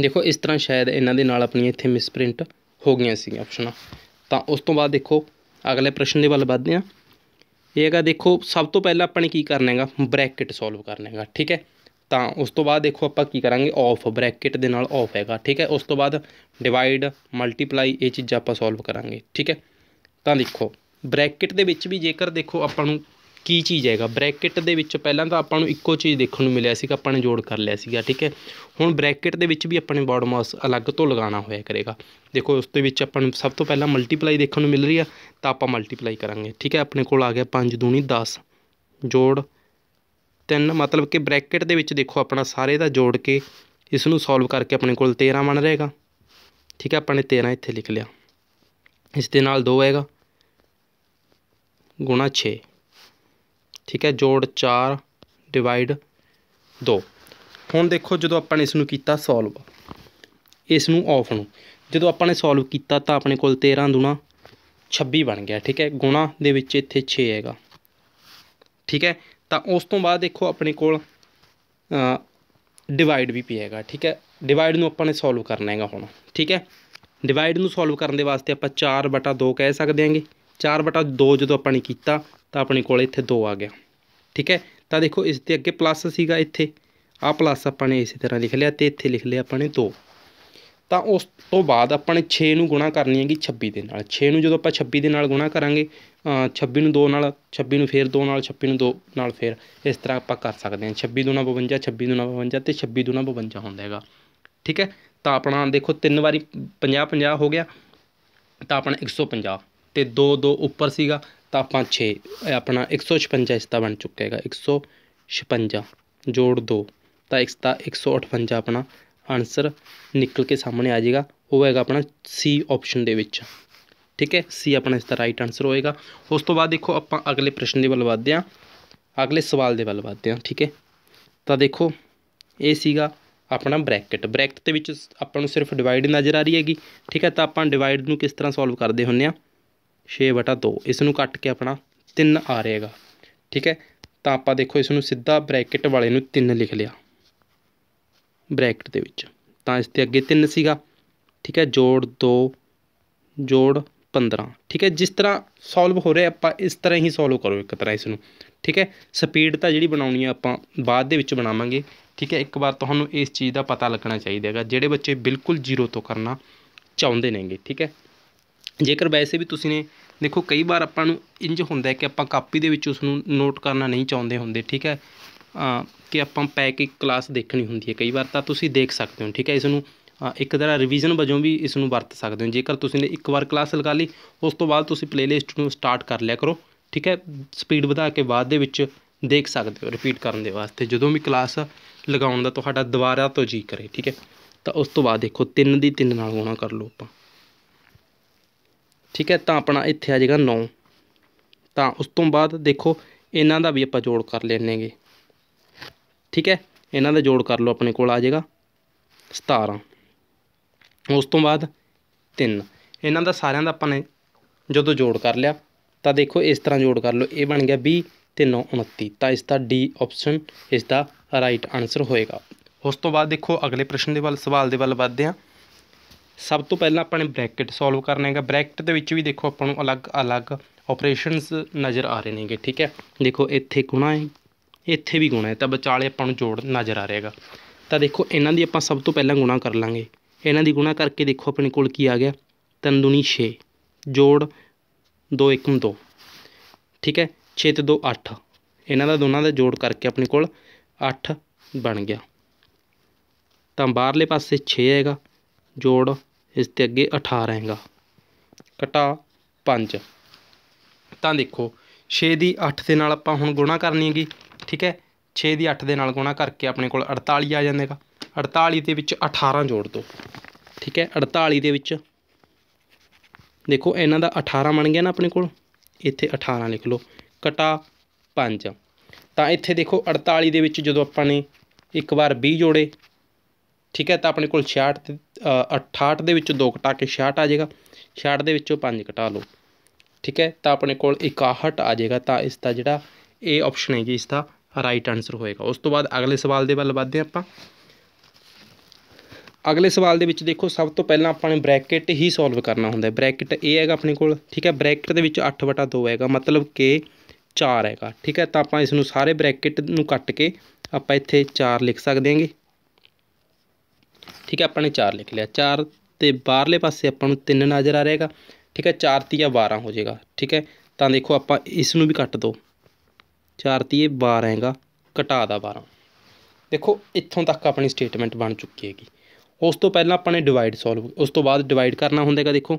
ਦੇਖੋ ਇਸ ਤਰ੍ਹਾਂ ਸ਼ਾਇਦ ਇਹਨਾਂ ਦੇ ਨਾਲ ਆਪਣੀਆਂ ਇੱਥੇ ਮਿਸ ਪ੍ਰਿੰਟ ਹੋ ਗਈਆਂ ਸੀ ਆਪਸ਼ਨਾਂ ਤਾਂ ਉਸ ਤੋਂ ਬਾਅਦ ਦੇਖੋ ਅਗਲੇ ਪ੍ਰਸ਼ਨ ਦੇ ਵੱਲ ਵਧਦੇ ਆ ਇਹ ਹੈਗਾ ਦੇਖੋ ਸਭ ਤੋਂ ਪਹਿਲਾਂ ਆਪਾਂ ਨੇ ਕੀ ਕਰਨਾ ਹੈਗਾ ਬ੍ਰੈਕਟ ਸੋਲਵ ਕਰਨਾ ਹੈਗਾ ਠੀਕ ਹੈ ਤਾਂ ਉਸ ਤੋਂ ਬਾਅਦ ਦੇਖੋ ਆਪਾਂ ਕੀ ਕਰਾਂਗੇ ਆਫ ਬ੍ਰੈਕਟ ਦੇ ਨਾਲ ਆਫ ਹੈਗਾ ਠੀਕ ਹੈ ਉਸ ਤੋਂ ਬਾਅਦ ਡਿਵਾਈਡ ਮਲਟੀਪਲਾਈ ਇਹ ਚੀਜ਼ਾਂ ਆਪਾਂ ਸੋਲਵ ਕਰਾਂਗੇ ਠੀਕ ਹੈ ਤਾਂ ਦੇਖੋ ਬ੍ਰੈਕਟ ਦੇ ਵਿੱਚ ਵੀ ਜੇਕਰ ਦੇਖੋ ਆਪਾਂ ਨੂੰ ਕੀ ਚੀਜ਼ ਹੈਗਾ ਬ੍ਰੈਕਟ ਦੇ ਵਿੱਚ ਪਹਿਲਾਂ ਤਾਂ ਆਪਾਂ ਨੂੰ ਇੱਕੋ ਚੀਜ਼ ਦੇਖਣ ਨੂੰ ਮਿਲਿਆ ਸੀਗਾ ਆਪਾਂ ਨੇ ਜੋੜ ਕਰ ਲਿਆ ਸੀਗਾ ਠੀਕ ਹੈ ਹੁਣ ਬ੍ਰੈਕਟ ਦੇ ਵਿੱਚ ਵੀ ਆਪਣੇ ਬਾਡ ਮਾਸ ਅਲੱਗ ਤੋਂ ਲਗਾਉਣਾ ਹੋਇਆ ਕਰੇਗਾ ਦੇਖੋ ਉਸ ਦੇ ਵਿੱਚ ਆਪਾਂ ਨੂੰ ਸਭ ਤੋਂ ਪਹਿਲਾਂ ਮਲਟੀਪਲਾਈ ਦੇਖਣ ਨੂੰ ਮਿਲ ਰਹੀ ਆ ਤਾਂ ਆਪਾਂ ਮਲਟੀਪਲਾਈ ਕਰਾਂਗੇ ਠੀਕ ਹੈ ਆਪਣੇ ਕੋਲ ਆ ਗਿਆ 5 ਦੂਣੀ 10 ਜੋੜ 3 ਮਤਲਬ ਕਿ ਬ੍ਰੈਕਟ ਦੇ ਵਿੱਚ ਦੇਖੋ ਆਪਣਾ ਸਾਰੇ ਦਾ ਜੋੜ ਕੇ ਇਸ ਨੂੰ ਸੋਲਵ ਕਰਕੇ ਆਪਣੇ ਕੋਲ 13 ਬਣ ਰਹੇਗਾ ਠੀਕ ਹੈ ਆਪਾਂ ਨੇ 13 ਇੱਥੇ ਲਿਖ ਲਿਆ ਇਸ ਦੇ ਨਾਲ 2 ਆਏਗਾ ਗੁਣਾ 6 ਠੀਕ ਹੈ ਜੋੜ 4 ਡਿਵਾਈਡ 2 ਹੁਣ ਦੇਖੋ ਜਦੋਂ ਆਪਾਂ ਨੇ ਇਸ ਨੂੰ ਕੀਤਾ ਸੋਲਵ ਇਸ ਨੂੰ ਆਫ ਨੂੰ ਜਦੋਂ ਆਪਾਂ ਨੇ ਸੋਲਵ ਕੀਤਾ ਤਾਂ ਆਪਣੇ ਕੋਲ 13 ਦੁਣਾ 26 ਬਣ ਗਿਆ ਠੀਕ ਹੈ ਗੁਣਾ ਦੇ ਵਿੱਚ ਇੱਥੇ 6 ਹੈਗਾ ਠੀਕ ਹੈ ਤਾਂ ਉਸ ਤੋਂ ਬਾਅਦ ਦੇਖੋ ਆਪਣੇ ਕੋਲ ਅ ਡਿਵਾਈਡ ਵੀ ਪਿਆਗਾ ਠੀਕ ਹੈ ਡਿਵਾਈਡ ਨੂੰ ਆਪਾਂ ਨੇ ਸੋਲਵ ਕਰਨਾ ਹੈਗਾ ਹੁਣ ਠੀਕ ਹੈ ਡਿਵਾਈਡ ਨੂੰ ਸੋਲਵ ਕਰਨ ਦੇ ਵਾਸਤੇ ਆਪਾਂ 4 2 ਕਹਿ ਸਕਦੇ ਹਾਂਗੇ 4 ਬਟਾ 2 ਜਦੋਂ ਆਪਾਂ ਨੇ ਕੀਤਾ ਤਾਂ ਆਪਣੇ ਕੋਲ ਇੱਥੇ 2 ਆ ਗਿਆ ਠੀਕ ਹੈ ਤਾਂ ਦੇਖੋ ਇਸ ਦੇ ਅੱਗੇ ਪਲੱਸ ਸੀਗਾ ਇੱਥੇ ਆ ਪਲੱਸ ਆਪਾਂ ਨੇ ਇਸੇ ਤਰ੍ਹਾਂ ਲਿਖ ਲਿਆ ਤੇ ਇੱਥੇ ਲਿਖ ਲਿਆ ਆਪਾਂ ਨੇ 2 ਤਾਂ ਉਸ ਤੋਂ ਬਾਅਦ ਆਪਾਂ ਨੇ 6 ਨੂੰ ਗੁਣਾ ਕਰਨੀ ਹੈਗੀ 26 ਦੇ ਨਾਲ 6 ਨੂੰ ਜਦੋਂ ਆਪਾਂ 26 ਦੇ ਨਾਲ ਗੁਣਾ ਕਰਾਂਗੇ 26 ਨੂੰ 2 ਨਾਲ 26 ਨੂੰ ਫੇਰ 2 ਨਾਲ 26 ਨੂੰ 2 ਨਾਲ ਫੇਰ ਇਸ ਤਰ੍ਹਾਂ ਆਪਾਂ ਕਰ ਸਕਦੇ ਹਾਂ 26 ਦੂਣਾ 52 26 ਦੂਣਾ 52 ਤੇ 26 ਦੂਣਾ 52 ਹੁੰਦਾ ਹੈਗਾ ਠੀਕ ਹੈ ਤਾਂ ਆਪਣਾ ਦੇਖੋ ਤਿੰਨ ਵਾਰੀ 50 50 ਹੋ ਗਿਆ ਤਾਂ ਆਪਣਾ 150 ਤੇ 2 2 ਉੱਪਰ ਸੀਗਾ ਤਾਂ ਆਪਾਂ 6 ਆਪਣਾ 156 ਇਸ ਦਾ ਬਣ ਚੁੱਕਾ ਹੈਗਾ 156 ਜੋੜ 2 ਤਾਂ ਇਸ ਦਾ 158 ਆਪਣਾ ਆਨਸਰ ਨਿਕਲ ਕੇ ਸਾਹਮਣੇ ਆ ਜਾਏਗਾ ਉਹ ਹੈਗਾ ਆਪਣਾ ਸੀ ਆਪਸ਼ਨ ਦੇ ਵਿੱਚ ਠੀਕ ਹੈ ਸੀ ਆਪਣਾ ਇਸ ਦਾ ਰਾਈਟ ਆਨਸਰ ਹੋਏਗਾ ਉਸ ਤੋਂ ਬਾਅਦ ਦੇਖੋ ਆਪਾਂ ਅਗਲੇ ਪ੍ਰਸ਼ਨ ਦੇ ਵੱਲ ਵਧਦੇ ਹਾਂ ਅਗਲੇ ਸਵਾਲ ਦੇ ਵੱਲ ਵਧਦੇ ਹਾਂ ਠੀਕ ਹੈ ਤਾਂ ਦੇਖੋ ਇਹ ਸੀਗਾ ਆਪਣਾ ਬ੍ਰੈਕਟ ਬ੍ਰੈਕਟ ਦੇ ਵਿੱਚ ਆਪਾਂ ਨੂੰ ਸਿਰਫ ਡਿਵਾਈਡ ਨਜ਼ਰ ਆ ਰਹੀ ਹੈਗੀ ਠੀਕ ਹੈ ਤਾਂ ਆਪਾਂ ਡਿਵਾਈਡ ਨੂੰ ਕਿਸ ਤਰ੍ਹਾਂ ਸੋਲਵ ਕਰਦੇ ਹੁੰਨੇ ਆ 6 2 ਇਸ ਨੂੰ ਕੱਟ ਕੇ ਆਪਣਾ 3 ਆ ਰਹੇਗਾ ਠੀਕ ਹੈ ਤਾਂ ਆਪਾਂ ਦੇਖੋ ਇਸ ਨੂੰ ਸਿੱਧਾ ਬ੍ਰੈਕਟ ਵਾਲੇ ਨੂੰ 3 ਲਿਖ ਲਿਆ ਬ੍ਰੈਕਟ ਦੇ ਵਿੱਚ ਤਾਂ ਇਸ ਤੇ ਅੱਗੇ 3 ਸੀਗਾ ਠੀਕ ਹੈ ਜੋੜ 2 ਜੋੜ 15 ਠੀਕ ਹੈ ਜਿਸ ਤਰ੍ਹਾਂ ਸੋਲਵ ਹੋ ਰਿਹਾ ਆਪਾਂ ਇਸ ਤਰ੍ਹਾਂ ਹੀ ਸੋਲਵ ਕਰੋ ਇੱਕ ਤਰ੍ਹਾਂ ਇਸ ਨੂੰ ਠੀਕ ਹੈ ਸਪੀਡ ਤਾਂ ਜਿਹੜੀ ਬਣਾਉਣੀ ਆ ਆਪਾਂ ਬਾਅਦ ਦੇ ਵਿੱਚ ਬਣਾਵਾਂਗੇ ਠੀਕ ਹੈ ਇੱਕ ਵਾਰ ਤੁਹਾਨੂੰ ਇਸ ਚੀਜ਼ ਦਾ ਪਤਾ ਲੱਗਣਾ ਚਾਹੀਦਾ ਹੈਗਾ ਜਿਹੜੇ ਬੱਚੇ ਬਿਲਕੁਲ ਜ਼ੀਰੋ ਤੋਂ ਕਰਨਾ ਚਾਹੁੰਦੇ ਨੇਗੇ ਠੀਕ ਹੈ ਜੇਕਰ ਵੈਸੇ ਵੀ ਤੁਸੀਂ ਨੇ ਦੇਖੋ ਕਈ ਵਾਰ ਆਪਾਂ ਨੂੰ ਇੰਜ ਹੁੰਦਾ ਕਿ ਆਪਾਂ ਕਾਪੀ ਦੇ ਵਿੱਚ ਉਸ ਨੂੰ ਨੋਟ ਕਰਨਾ ਨਹੀਂ ਚਾਹੁੰਦੇ ਹੁੰਦੇ ਠੀਕ ਹੈ ਕਿ ਆਪਾਂ ਪੈਕ ਇੱਕ ਕਲਾਸ ਦੇਖਣੀ ਹੁੰਦੀ ਹੈ ਕਈ ਵਾਰ ਤਾਂ ਤੁਸੀਂ ਦੇਖ ਸਕਦੇ ਹੋ ਠੀਕ ਹੈ ਇਸ ਨੂੰ ਇੱਕ ਤਰ੍ਹਾਂ ਰਿਵੀਜ਼ਨ ਵਜੋਂ ਵੀ ਇਸ ਨੂੰ ਵਰਤ ਸਕਦੇ ਹੋ ਜੇਕਰ ਤੁਸੀਂ ਨੇ ਇੱਕ ਵਾਰ ਕਲਾਸ ਲਗਾ ਲਈ ਉਸ ਤੋਂ ਬਾਅਦ ਤੁਸੀਂ ਪਲੇਲਿਸਟ ਨੂੰ ਸਟਾਰਟ ਕਰ ਲਿਆ ਕਰੋ ਠੀਕ ਹੈ ਸਪੀਡ ਵਧਾ ਕੇ ਬਾਅਦ ਦੇ ਵਿੱਚ ਦੇਖ ਸਕਦੇ ਹੋ ਰਿਪੀਟ ਕਰਨ ਦੇ ਵਾਸਤੇ ਜਦੋਂ ਵੀ ਕਲਾਸ ਲਗਾਉਣ ਦਾ ਤੁਹਾਡਾ ਦੁਬਾਰਾ ਤੋਂ ਜੀ ਕਰੇ ਠੀਕ ਹੈ ਤਾਂ ਉਸ ਤੋਂ ਬਾਅਦ ਦੇਖੋ 3 ਦੀ 3 ਨਾਲ ਗੁਣਾ ਕਰ ਲਓ ਆਪਾਂ ਠੀਕ ਹੈ ਤਾਂ ਆਪਣਾ ਇੱਥੇ ਆ ਜਾਏਗਾ 9 ਤਾਂ ਉਸ ਤੋਂ ਬਾਅਦ ਦੇਖੋ ਇਹਨਾਂ ਦਾ ਵੀ ਆਪਾਂ ਜੋੜ ਕਰ ਲੈਣੇਗੇ ਠੀਕ ਹੈ ਇਹਨਾਂ ਦਾ ਜੋੜ ਕਰ ਲਓ ਆਪਣੇ ਕੋਲ ਆ ਜਾਏਗਾ 17 ਉਸ ਤੋਂ ਬਾਅਦ 3 ਇਹਨਾਂ ਦਾ ਸਾਰਿਆਂ ਦਾ ਆਪਾਂ ਨੇ ਜਦੋਂ ਜੋੜ ਕਰ ਲਿਆ ਤਾਂ ਦੇਖੋ ਇਸ ਤਰ੍ਹਾਂ ਜੋੜ ਕਰ ਲਓ ਇਹ ਬਣ ਗਿਆ 20 ਤੇ 9 29 ਤਾਂ ਇਸ ਦਾ ਡੀ ਆਪਸ਼ਨ ਇਸ ਦਾ ਰਾਈਟ ਆਨਸਰ ਹੋਏਗਾ ਉਸ ਤੋਂ ਬਾਅਦ ਦੇਖੋ ਅਗਲੇ ਪ੍ਰਸ਼ਨ ਦੇ ਵੱਲ ਸਵਾਲ ਦੇ ਵੱਲ ਵਧਦੇ ਹਾਂ ਸਭ ਤੋਂ ਪਹਿਲਾਂ ਆਪਾਂ ਨੇ ਬ੍ਰੈਕਟ ਸੋਲਵ ਕਰਨਾ ਹੈਗਾ ਬ੍ਰੈਕਟ ਦੇ ਵਿੱਚ ਵੀ ਦੇਖੋ ਆਪਾਂ ਨੂੰ ਅਲੱਗ-ਅਲੱਗ ਆਪਰੇਸ਼ਨਸ ਨਜ਼ਰ ਆ ਰਹੇ ਨੇਗੇ ਠੀਕ ਹੈ ਦੇਖੋ ਇੱਥੇ ਗੁਣਾ ਹੈ ਇੱਥੇ ਵੀ ਗੁਣਾ ਹੈ ਤਾਂ ਵਿਚਾਲੇ ਆਪਾਂ ਨੂੰ ਜੋੜ ਨਜ਼ਰ ਆ ਰਿਹਾਗਾ ਤਾਂ ਦੇਖੋ ਇਹਨਾਂ ਦੀ ਆਪਾਂ ਸਭ ਤੋਂ ਪਹਿਲਾਂ ਗੁਣਾ ਕਰ ਲਾਂਗੇ ਇਹਨਾਂ ਦੀ ਗੁਣਾ ਕਰਕੇ ਦੇਖੋ ਆਪਣੇ ਕੋਲ ਕੀ ਆ ਗਿਆ 3 ਦੂਣੀ 6 ਜੋੜ 2 1 2 ਠੀਕ ਹੈ 6 ਤੇ 2 8 ਇਹਨਾਂ ਦਾ ਦੋਨਾਂ ਦਾ ਜੋੜ ਕਰਕੇ ਆਪਣੇ ਕੋਲ 8 ਬਣ ਗਿਆ ਤਾਂ ਬਾਹਰਲੇ ਪਾਸੇ 6 ਹੈਗਾ ਜੋੜ ਇਸ ਤੇ ਅੱਗੇ 18 ਹੈਗਾ ਘਟਾ 5 ਤਾਂ ਦੇਖੋ 6 ਦੀ 8 ਦੇ ਨਾਲ ਆਪਾਂ ਹੁਣ ਗੁਣਾ ਕਰਨੀ ਹੈਗੀ ਠੀਕ ਹੈ 6 ਦੀ 8 ਦੇ ਨਾਲ ਗੁਣਾ ਕਰਕੇ ਆਪਣੇ ਕੋਲ 48 ਆ ਜਾਂਦੇਗਾ 48 ਦੇ ਵਿੱਚ 18 ਜੋੜ ਦੋ ਠੀਕ ਹੈ 48 ਦੇ ਵਿੱਚ ਦੇਖੋ ਇਹਨਾਂ ਦਾ 18 ਬਣ ਗਿਆ ਨਾ ਆਪਣੇ ਕੋਲ ਇੱਥੇ 18 ਲਿਖ ਲਓ ਘਟਾ 5 ਤਾਂ ਇੱਥੇ ਦੇਖੋ 48 ਦੇ ਵਿੱਚ ਜਦੋਂ ਆਪਾਂ ਨੇ ਇੱਕ ਵਾਰ 20 ਜੋੜੇ ਠੀਕ ਹੈ ਤਾਂ ਆਪਣੇ ਕੋਲ 66 68 ਦੇ ਵਿੱਚੋਂ 2 ਘਟਾ ਕੇ 66 ਆ ਜਾਏਗਾ 66 ਦੇ ਵਿੱਚੋਂ 5 ਘਟਾ ਲਓ ਠੀਕ ਹੈ ਤਾਂ ਆਪਣੇ ਕੋਲ 61 ਆ ਜਾਏਗਾ ਤਾਂ ਇਸ ਦਾ ਜਿਹੜਾ ਇਹ ਆਪਸ਼ਨ ਹੈ ਜੀ ਇਸ ਦਾ ਰਾਈਟ ਆਨਸਰ ਹੋਏਗਾ ਉਸ ਤੋਂ ਬਾਅਦ ਅਗਲੇ ਸਵਾਲ ਦੇ ਵੱਲ ਵਧਦੇ ਆਪਾਂ ਅਗਲੇ ਸਵਾਲ ਦੇ ਵਿੱਚ ਦੇਖੋ ਸਭ ਤੋਂ ਪਹਿਲਾਂ ਆਪਾਂ ਨੇ ਬ੍ਰੈਕਟ ਹੀ ਸੋਲਵ ਕਰਨਾ ਹੁੰਦਾ ਹੈ ਬ੍ਰੈਕਟ ਇਹ ਹੈਗਾ ਆਪਣੇ ਕੋਲ ਠੀਕ ਹੈ ਬ੍ਰੈਕਟ ਦੇ ਵਿੱਚ 8 ਵਟਾ 2 ਹੈਗਾ ਮਤਲਬ ਕਿ 4 ਹੈਗਾ ਠੀਕ ਹੈ ਤਾਂ ਆਪਾਂ ਇਸ ਨੂੰ ਸਾਰੇ ਬ੍ਰੈਕਟ ਨੂੰ ਕੱਟ ਕੇ ਆਪਾਂ ਇੱਥੇ 4 ਲਿਖ ਸਕਦੇ ਹਾਂਗੇ ਠੀਕ ਹੈ ਆਪਾਂ ਨੇ 4 ਲਿਖ ਲਿਆ 4 ਤੇ ਬਾਹਰਲੇ ਪਾਸੇ ਆਪਾਂ ਨੂੰ 3 ਨਜ਼ਰ ਆ ਰਹੇਗਾ ਠੀਕ ਹੈ 4 3 12 ਹੋ ਜਾਏਗਾ ਠੀਕ ਹੈ ਤਾਂ ਦੇਖੋ ਆਪਾਂ ਇਸ ਨੂੰ ਵੀ ਕੱਟ ਦੋ 4 3 12 ਹੈਗਾ ਘਟਾ ਦਾ 12 ਦੇਖੋ ਇੱਥੋਂ ਤੱਕ ਆਪਣੀ ਸਟੇਟਮੈਂਟ ਬਣ ਚੁੱਕੀ ਹੈਗੀ ਉਸ ਤੋਂ ਪਹਿਲਾਂ ਆਪਾਂ ਨੇ ਡਿਵਾਈਡ ਸੋਲਵ ਉਸ ਤੋਂ ਬਾਅਦ ਡਿਵਾਈਡ ਕਰਨਾ ਹੁੰਦਾ ਹੈਗਾ ਦੇਖੋ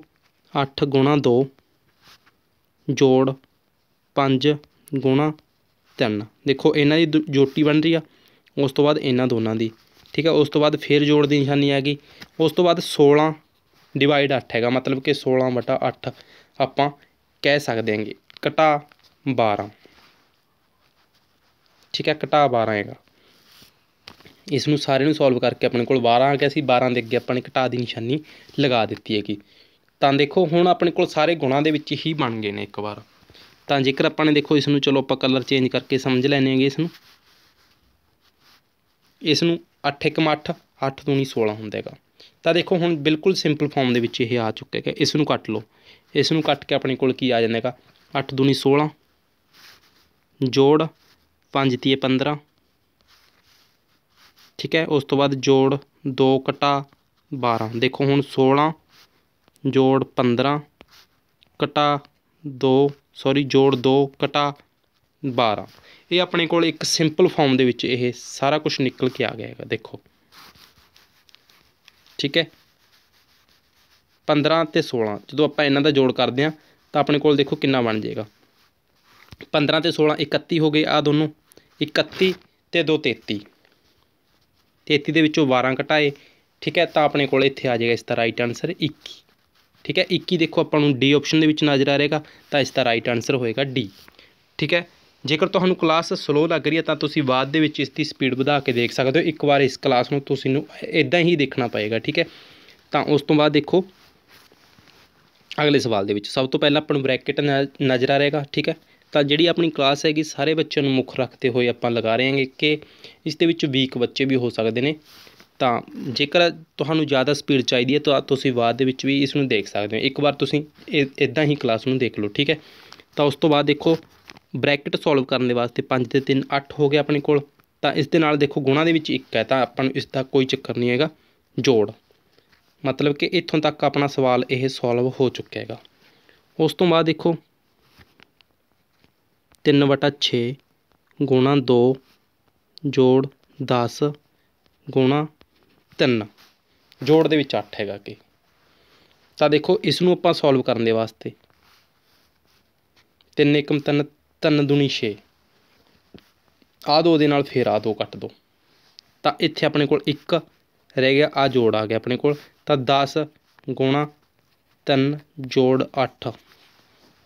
8 ਗੁਣਾ 2 ਜੋੜ 5 ਗੁਣਾ 3 ਦੇਖੋ ਇਹਨਾਂ ਦੀ ਜੋਟੀ ਬਣ ਰਹੀ ਆ ਉਸ ਤੋਂ ਬਾਅਦ ਇਹਨਾਂ ਦੋਨਾਂ ਦੀ ਠੀਕ ਹੈ ਉਸ ਤੋਂ ਬਾਅਦ ਫਿਰ ਜੋੜ ਦੀ ਨਿਸ਼ਾਨੀ ਆ ਗਈ ਉਸ ਤੋਂ ਬਾਅਦ 16 ਡਿਵਾਈਡ 8 ਹੈਗਾ ਮਤਲਬ ਕਿ 16 ਵਟਾ 8 ਆਪਾਂ ਕਹਿ ਸਕਦੇ ਹਾਂਗੇ ਕਟਾ 12 ਠੀਕ ਹੈ ਕਟਾ 12 ਹੈਗਾ ਇਸ ਨੂੰ ਸਾਰੇ ਨੂੰ ਸੋਲਵ ਕਰਕੇ ਆਪਣੇ ਕੋਲ 12 ਆ ਗਿਆ ਸੀ 12 ਦੇ ਅੱਗੇ ਆਪਾਂ ਨੇ ਘਟਾ ਦੀ ਨਿਸ਼ਾਨੀ ਲਗਾ ਦਿੱਤੀ ਹੈਗੀ ਤਾਂ ਦੇਖੋ ਹੁਣ ਆਪਣੇ ਕੋਲ ਸਾਰੇ ਗੁਣਾਂ ਦੇ ਵਿੱਚ ਹੀ ਬਣ ਗਏ ਨੇ ਇੱਕ ਵਾਰ ਤਾਂ ਜੇਕਰ ਆਪਾਂ ਨੇ ਦੇਖੋ ਇਸ ਨੂੰ ਚਲੋ ਆਪਾਂ ਕਲਰ ਚੇਂਜ ਕਰਕੇ ਸਮਝ ਲੈਣੇ ਹੈਗੇ ਇਸ ਨੂੰ ਇਸ ਨੂੰ 8 1 8 8 2 16 ਹੁੰਦਾ ਹੈਗਾ ਤਾਂ ਦੇਖੋ ਹੁਣ ਬਿਲਕੁਲ ਸਿੰਪਲ ਫਾਰਮ ਦੇ ਵਿੱਚ ਇਹ ਆ ਚੁੱਕਿਆ ਹੈ ਇਸ ਨੂੰ ਕੱਟ ਲਓ ਇਸ ਨੂੰ ਕੱਟ ਕੇ ਆਪਣੇ ਕੋਲ ਕੀ ਆ ਜਾਂਦਾ ਹੈਗਾ 8 2 16 ਜੋੜ 5 3 15 ਠੀਕ ਹੈ ਉਸ ਤੋਂ ਬਾਅਦ ਜੋੜ 2 ਕਟਾ 12 ਦੇਖੋ ਹੁਣ 16 ਜੋੜ 15 ਕਟਾ 2 ਸੌਰੀ ਜੋੜ 2 ਕਟਾ 12 ਇਹ ਆਪਣੇ ਕੋਲ ਇੱਕ ਸਿੰਪਲ ਫਾਰਮ ਦੇ ਵਿੱਚ ਇਹ ਸਾਰਾ ਕੁਝ ਨਿਕਲ ਕੇ ਆ ਗਿਆ ਹੈਗਾ ਦੇਖੋ ਠੀਕ ਹੈ 15 ਤੇ 16 ਜਦੋਂ ਆਪਾਂ ਇਹਨਾਂ ਦਾ ਜੋੜ ਕਰਦੇ ਆ ਤਾਂ ਆਪਣੇ ਕੋਲ ਦੇਖੋ ਕਿੰਨਾ ਬਣ ਜਾਏਗਾ 15 ਤੇ 16 31 ਹੋ ਗਏ ਆ ਦੋਨੋਂ 31 ਤੇ 2 33 33 ਦੇ ਵਿੱਚੋਂ 12 ਘਟਾਏ ਠੀਕ ਹੈ ਤਾਂ ਆਪਣੇ ਕੋਲ ਇੱਥੇ ਆ ਜਾਏਗਾ ਇਸ ਦਾ ਰਾਈਟ ਆਨਸਰ 21 ਠੀਕ ਹੈ 21 ਦੇਖੋ ਆਪਾਂ ਨੂੰ ਡੀ ਆਪਸ਼ਨ ਦੇ ਵਿੱਚ ਨਜ਼ਰ ਆ ਰਹੇਗਾ ਤਾਂ ਇਸ ਦਾ ਰਾਈਟ ਆਨਸਰ ਹੋਏਗਾ ਡੀ ਠੀਕ ਹੈ ਜੇਕਰ ਤੁਹਾਨੂੰ ਕਲਾਸ ਸਲੋ ਲੱਗ ਰਹੀ ਹੈ ਤਾਂ ਤੁਸੀਂ ਬਾਅਦ ਦੇ ਵਿੱਚ ਇਸ ਦੀ ਸਪੀਡ ਵਧਾ ਕੇ ਦੇਖ ਸਕਦੇ ਹੋ ਇੱਕ ਵਾਰ ਇਸ ਕਲਾਸ ਨੂੰ ਤੁਸੀਂ ਨੂੰ ਇਦਾਂ ਹੀ ਦੇਖਣਾ ਪਏਗਾ ਠੀਕ ਹੈ ਤਾਂ ਉਸ ਤੋਂ ਬਾਅਦ ਦੇਖੋ ਅਗਲੇ ਸਵਾਲ ਦੇ ਵਿੱਚ ਸਭ ਤੋਂ ਪਹਿਲਾਂ ਆਪਾਂ ਨੂੰ ਬ੍ਰੈਕਟ ਨਜ਼ਰ ਆ ਰਹੇਗਾ ਠੀਕ ਹੈ ਤਾਂ ਜਿਹੜੀ ਆਪਣੀ ਕਲਾਸ ਹੈਗੀ ਸਾਰੇ ਬੱਚਿਆਂ ਨੂੰ ਮੁੱਖ ਰੱਖਦੇ ਹੋਏ ਆਪਾਂ ਲਗਾ ਰਹੇ ਹਾਂਗੇ ਕਿ ਇਸ ਦੇ ਵਿੱਚ ਵੀਕ ਬੱਚੇ ਵੀ ਹੋ ਸਕਦੇ ਨੇ ਤਾਂ ਜੇਕਰ ਤੁਹਾਨੂੰ ਜ਼ਿਆਦਾ ਸਪੀਡ ਚਾਹੀਦੀ ਹੈ ਤਾਂ ਤੁਸੀਂ ਬਾਅਦ ਦੇ ਵਿੱਚ ਵੀ ਇਸ ਨੂੰ ਦੇਖ ਸਕਦੇ ਹੋ ਇੱਕ ਵਾਰ ਤੁਸੀਂ ਇਦਾਂ ਹੀ ਕਲਾਸ ਨੂੰ ਦੇਖ ਲਓ ਠੀਕ ਹੈ ਤਾਂ ਉਸ ਤੋਂ ਬਾਅਦ ਦੇਖੋ ਬ੍ਰੈਕਟ ਸੋਲਵ ਕਰਨ ਦੇ ਵਾਸਤੇ 5 ਤੇ 3 8 ਹੋ ਗਿਆ ਆਪਣੇ ਕੋਲ ਤਾਂ ਇਸ ਦੇ ਨਾਲ ਦੇਖੋ ਗੁਣਾ ਦੇ ਵਿੱਚ 1 ਹੈ ਤਾਂ ਆਪਾਂ ਨੂੰ ਇਸ ਦਾ ਕੋਈ ਚੱਕਰ ਨਹੀਂ ਹੈਗਾ ਜੋੜ ਮਤਲਬ ਕਿ ਇੱਥੋਂ ਤੱਕ ਆਪਣਾ ਸਵਾਲ ਇਹ ਸੋਲਵ ਹੋ ਚੁੱਕਿਆ ਹੈਗਾ ਉਸ ਤੋਂ ਬਾਅਦ ਦੇਖੋ 3 ਵਟਾ 6 ਗੁਣਾ 2 ਜੋੜ 10 ਗੁਣਾ 3 ਜੋੜ ਦੇ ਵਿੱਚ 8 ਹੈਗਾ ਕਿ ਤਾਂ ਦੇਖੋ ਇਸ ਨੂੰ ਆਪਾਂ ਸੋਲਵ ਕਰਨ ਦੇ ਵਾਸਤੇ 3 1 3 ਤਿੰਨ ਦੁਨੀ 6 ਆ ਦੋ ਦੇ ਨਾਲ ਫੇਰ ਆ ਦੋ ਕੱਟ ਦੋ ਤਾਂ ਇੱਥੇ ਆਪਣੇ ਕੋਲ ਇੱਕ ਰਹਿ ਗਿਆ ਆ ਜੋੜ ਆ ਗਿਆ ਆਪਣੇ ਕੋਲ ਤਾਂ 10 ਗੁਣਾ 3 ਜੋੜ 8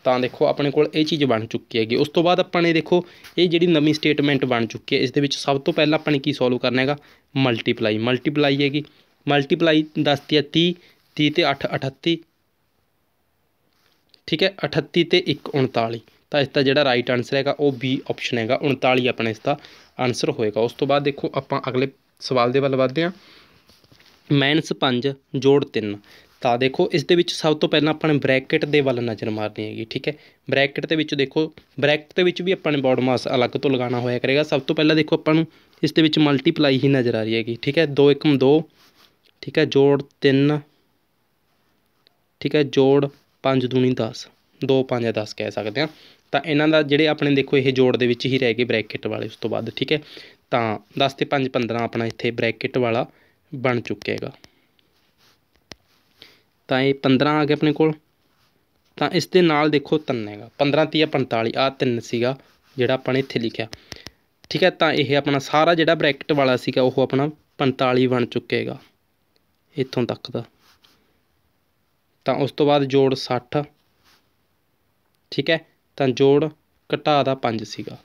ਤਾਂ ਦੇਖੋ ਆਪਣੇ ਕੋਲ ਇਹ ਚੀਜ਼ ਬਣ ਚੁੱਕੀ ਹੈਗੀ ਉਸ ਤੋਂ ਬਾਅਦ ਆਪਾਂ ਨੇ ਦੇਖੋ ਇਹ ਜਿਹੜੀ ਨਵੀਂ ਸਟੇਟਮੈਂਟ ਬਣ ਚੁੱਕੀ ਹੈ ਇਸ ਦੇ ਵਿੱਚ ਸਭ ਤੋਂ ਪਹਿਲਾਂ ਆਪਾਂ ਨੇ ਕੀ ਸੋਲਵ ਕਰਨਾ ਹੈਗਾ ਮਲਟੀਪਲਾਈ ਮਲਟੀਪਲਾਈ ਹੈਗੀ ਮਲਟੀਪਲਾਈ 10 ਹੈ 30 30 ਤੇ 8 38 ਠੀਕ ਹੈ 38 ਤੇ 1 39 ਤਾਂ ਇਸ ਦਾ ਜਿਹੜਾ ਰਾਈਟ ਆਨਸਰ ਹੈਗਾ ਉਹ ਬੀ ਆਪਸ਼ਨ ਹੈਗਾ 39 ਆਪਣਾ ਇਸ ਦਾ ਆਨਸਰ ਹੋਏਗਾ ਉਸ ਤੋਂ ਬਾਅਦ ਦੇਖੋ ਆਪਾਂ ਅਗਲੇ ਸਵਾਲ ਦੇ ਵੱਲ ਵਧਦੇ ਹਾਂ ਮਾਈਨਸ 5 ਜੋੜ 3 ਤਾਂ ਦੇਖੋ ਇਸ ਦੇ ਵਿੱਚ ਸਭ ਤੋਂ ਪਹਿਲਾਂ ਆਪਾਂ ਨੇ ਬ੍ਰੈਕਟ ਦੇ ਵੱਲ ਨਜ਼ਰ ਮਾਰਨੀ ਹੈਗੀ ਠੀਕ ਹੈ ਬ੍ਰੈਕਟ ਦੇ ਵਿੱਚ ਦੇਖੋ ਬ੍ਰੈਕਟ ਦੇ ਵਿੱਚ ਵੀ ਆਪਾਂ ਨੇ ਬੋਰਡ ਮਾਸ ਅਲੱਗ ਤੋਂ ਲਗਾਉਣਾ ਹੋਇਆ ਕਰੇਗਾ ਸਭ ਤੋਂ ਪਹਿਲਾਂ ਦੇਖੋ ਆਪਾਂ ਨੂੰ ਇਸ ਦੇ ਵਿੱਚ ਮਲਟੀਪਲਾਈ ਹੀ ਨਜ਼ਰ ਆ ਰਹੀ ਹੈਗੀ ਠੀਕ ਹੈ 2 1 2 ਠੀਕ ਹੈ ਜੋੜ 3 ਠੀਕ ਹੈ ਜੋੜ 5 2 10 2 5 10 ਕਹਿ ਸਕਦੇ ਹਾਂ ਤਾਂ ਇਹਨਾਂ ਦਾ ਜਿਹੜੇ ਆਪਣੇ ਦੇਖੋ ਇਹ ਜੋੜ ਦੇ ਵਿੱਚ ਹੀ ਰਹਿ ਗਏ ਬ੍ਰੈਕਟ ਵਾਲੇ ਉਸ ਤੋਂ ਬਾਅਦ ਠੀਕ ਹੈ ਤਾਂ 10 ਤੇ 5 15 ਆਪਣਾ ਇੱਥੇ ਬ੍ਰੈਕਟ ਵਾਲਾ ਬਣ ਚੁੱਕੇਗਾ ਤਾਂ ਇਹ 15 ਆ ਗਿਆ ਆਪਣੇ ਕੋਲ ਤਾਂ ਇਸ ਦੇ ਨਾਲ ਦੇਖੋ 3 ਹੈਗਾ 15 30 45 ਆ 3 ਸੀਗਾ ਜਿਹੜਾ ਆਪਾਂ ਨੇ ਇੱਥੇ ਲਿਖਿਆ ਠੀਕ ਹੈ ਤਾਂ ਇਹ ਆਪਣਾ ਸਾਰਾ ਜਿਹੜਾ ਬ੍ਰੈਕਟ ਵਾਲਾ ਸੀਗਾ ਉਹ ਆਪਣਾ 45 ਬਣ ਚੁੱਕੇਗਾ ਇੱਥੋਂ ਤੱਕ ਦਾ ਤਾਂ ਉਸ ਤੋਂ ਬਾਅਦ ਜੋੜ 60 ਠੀਕ ਹੈ ਤਾਂ ਜੋੜ ਘਟਾ ਦਾ 5 ਸੀਗਾ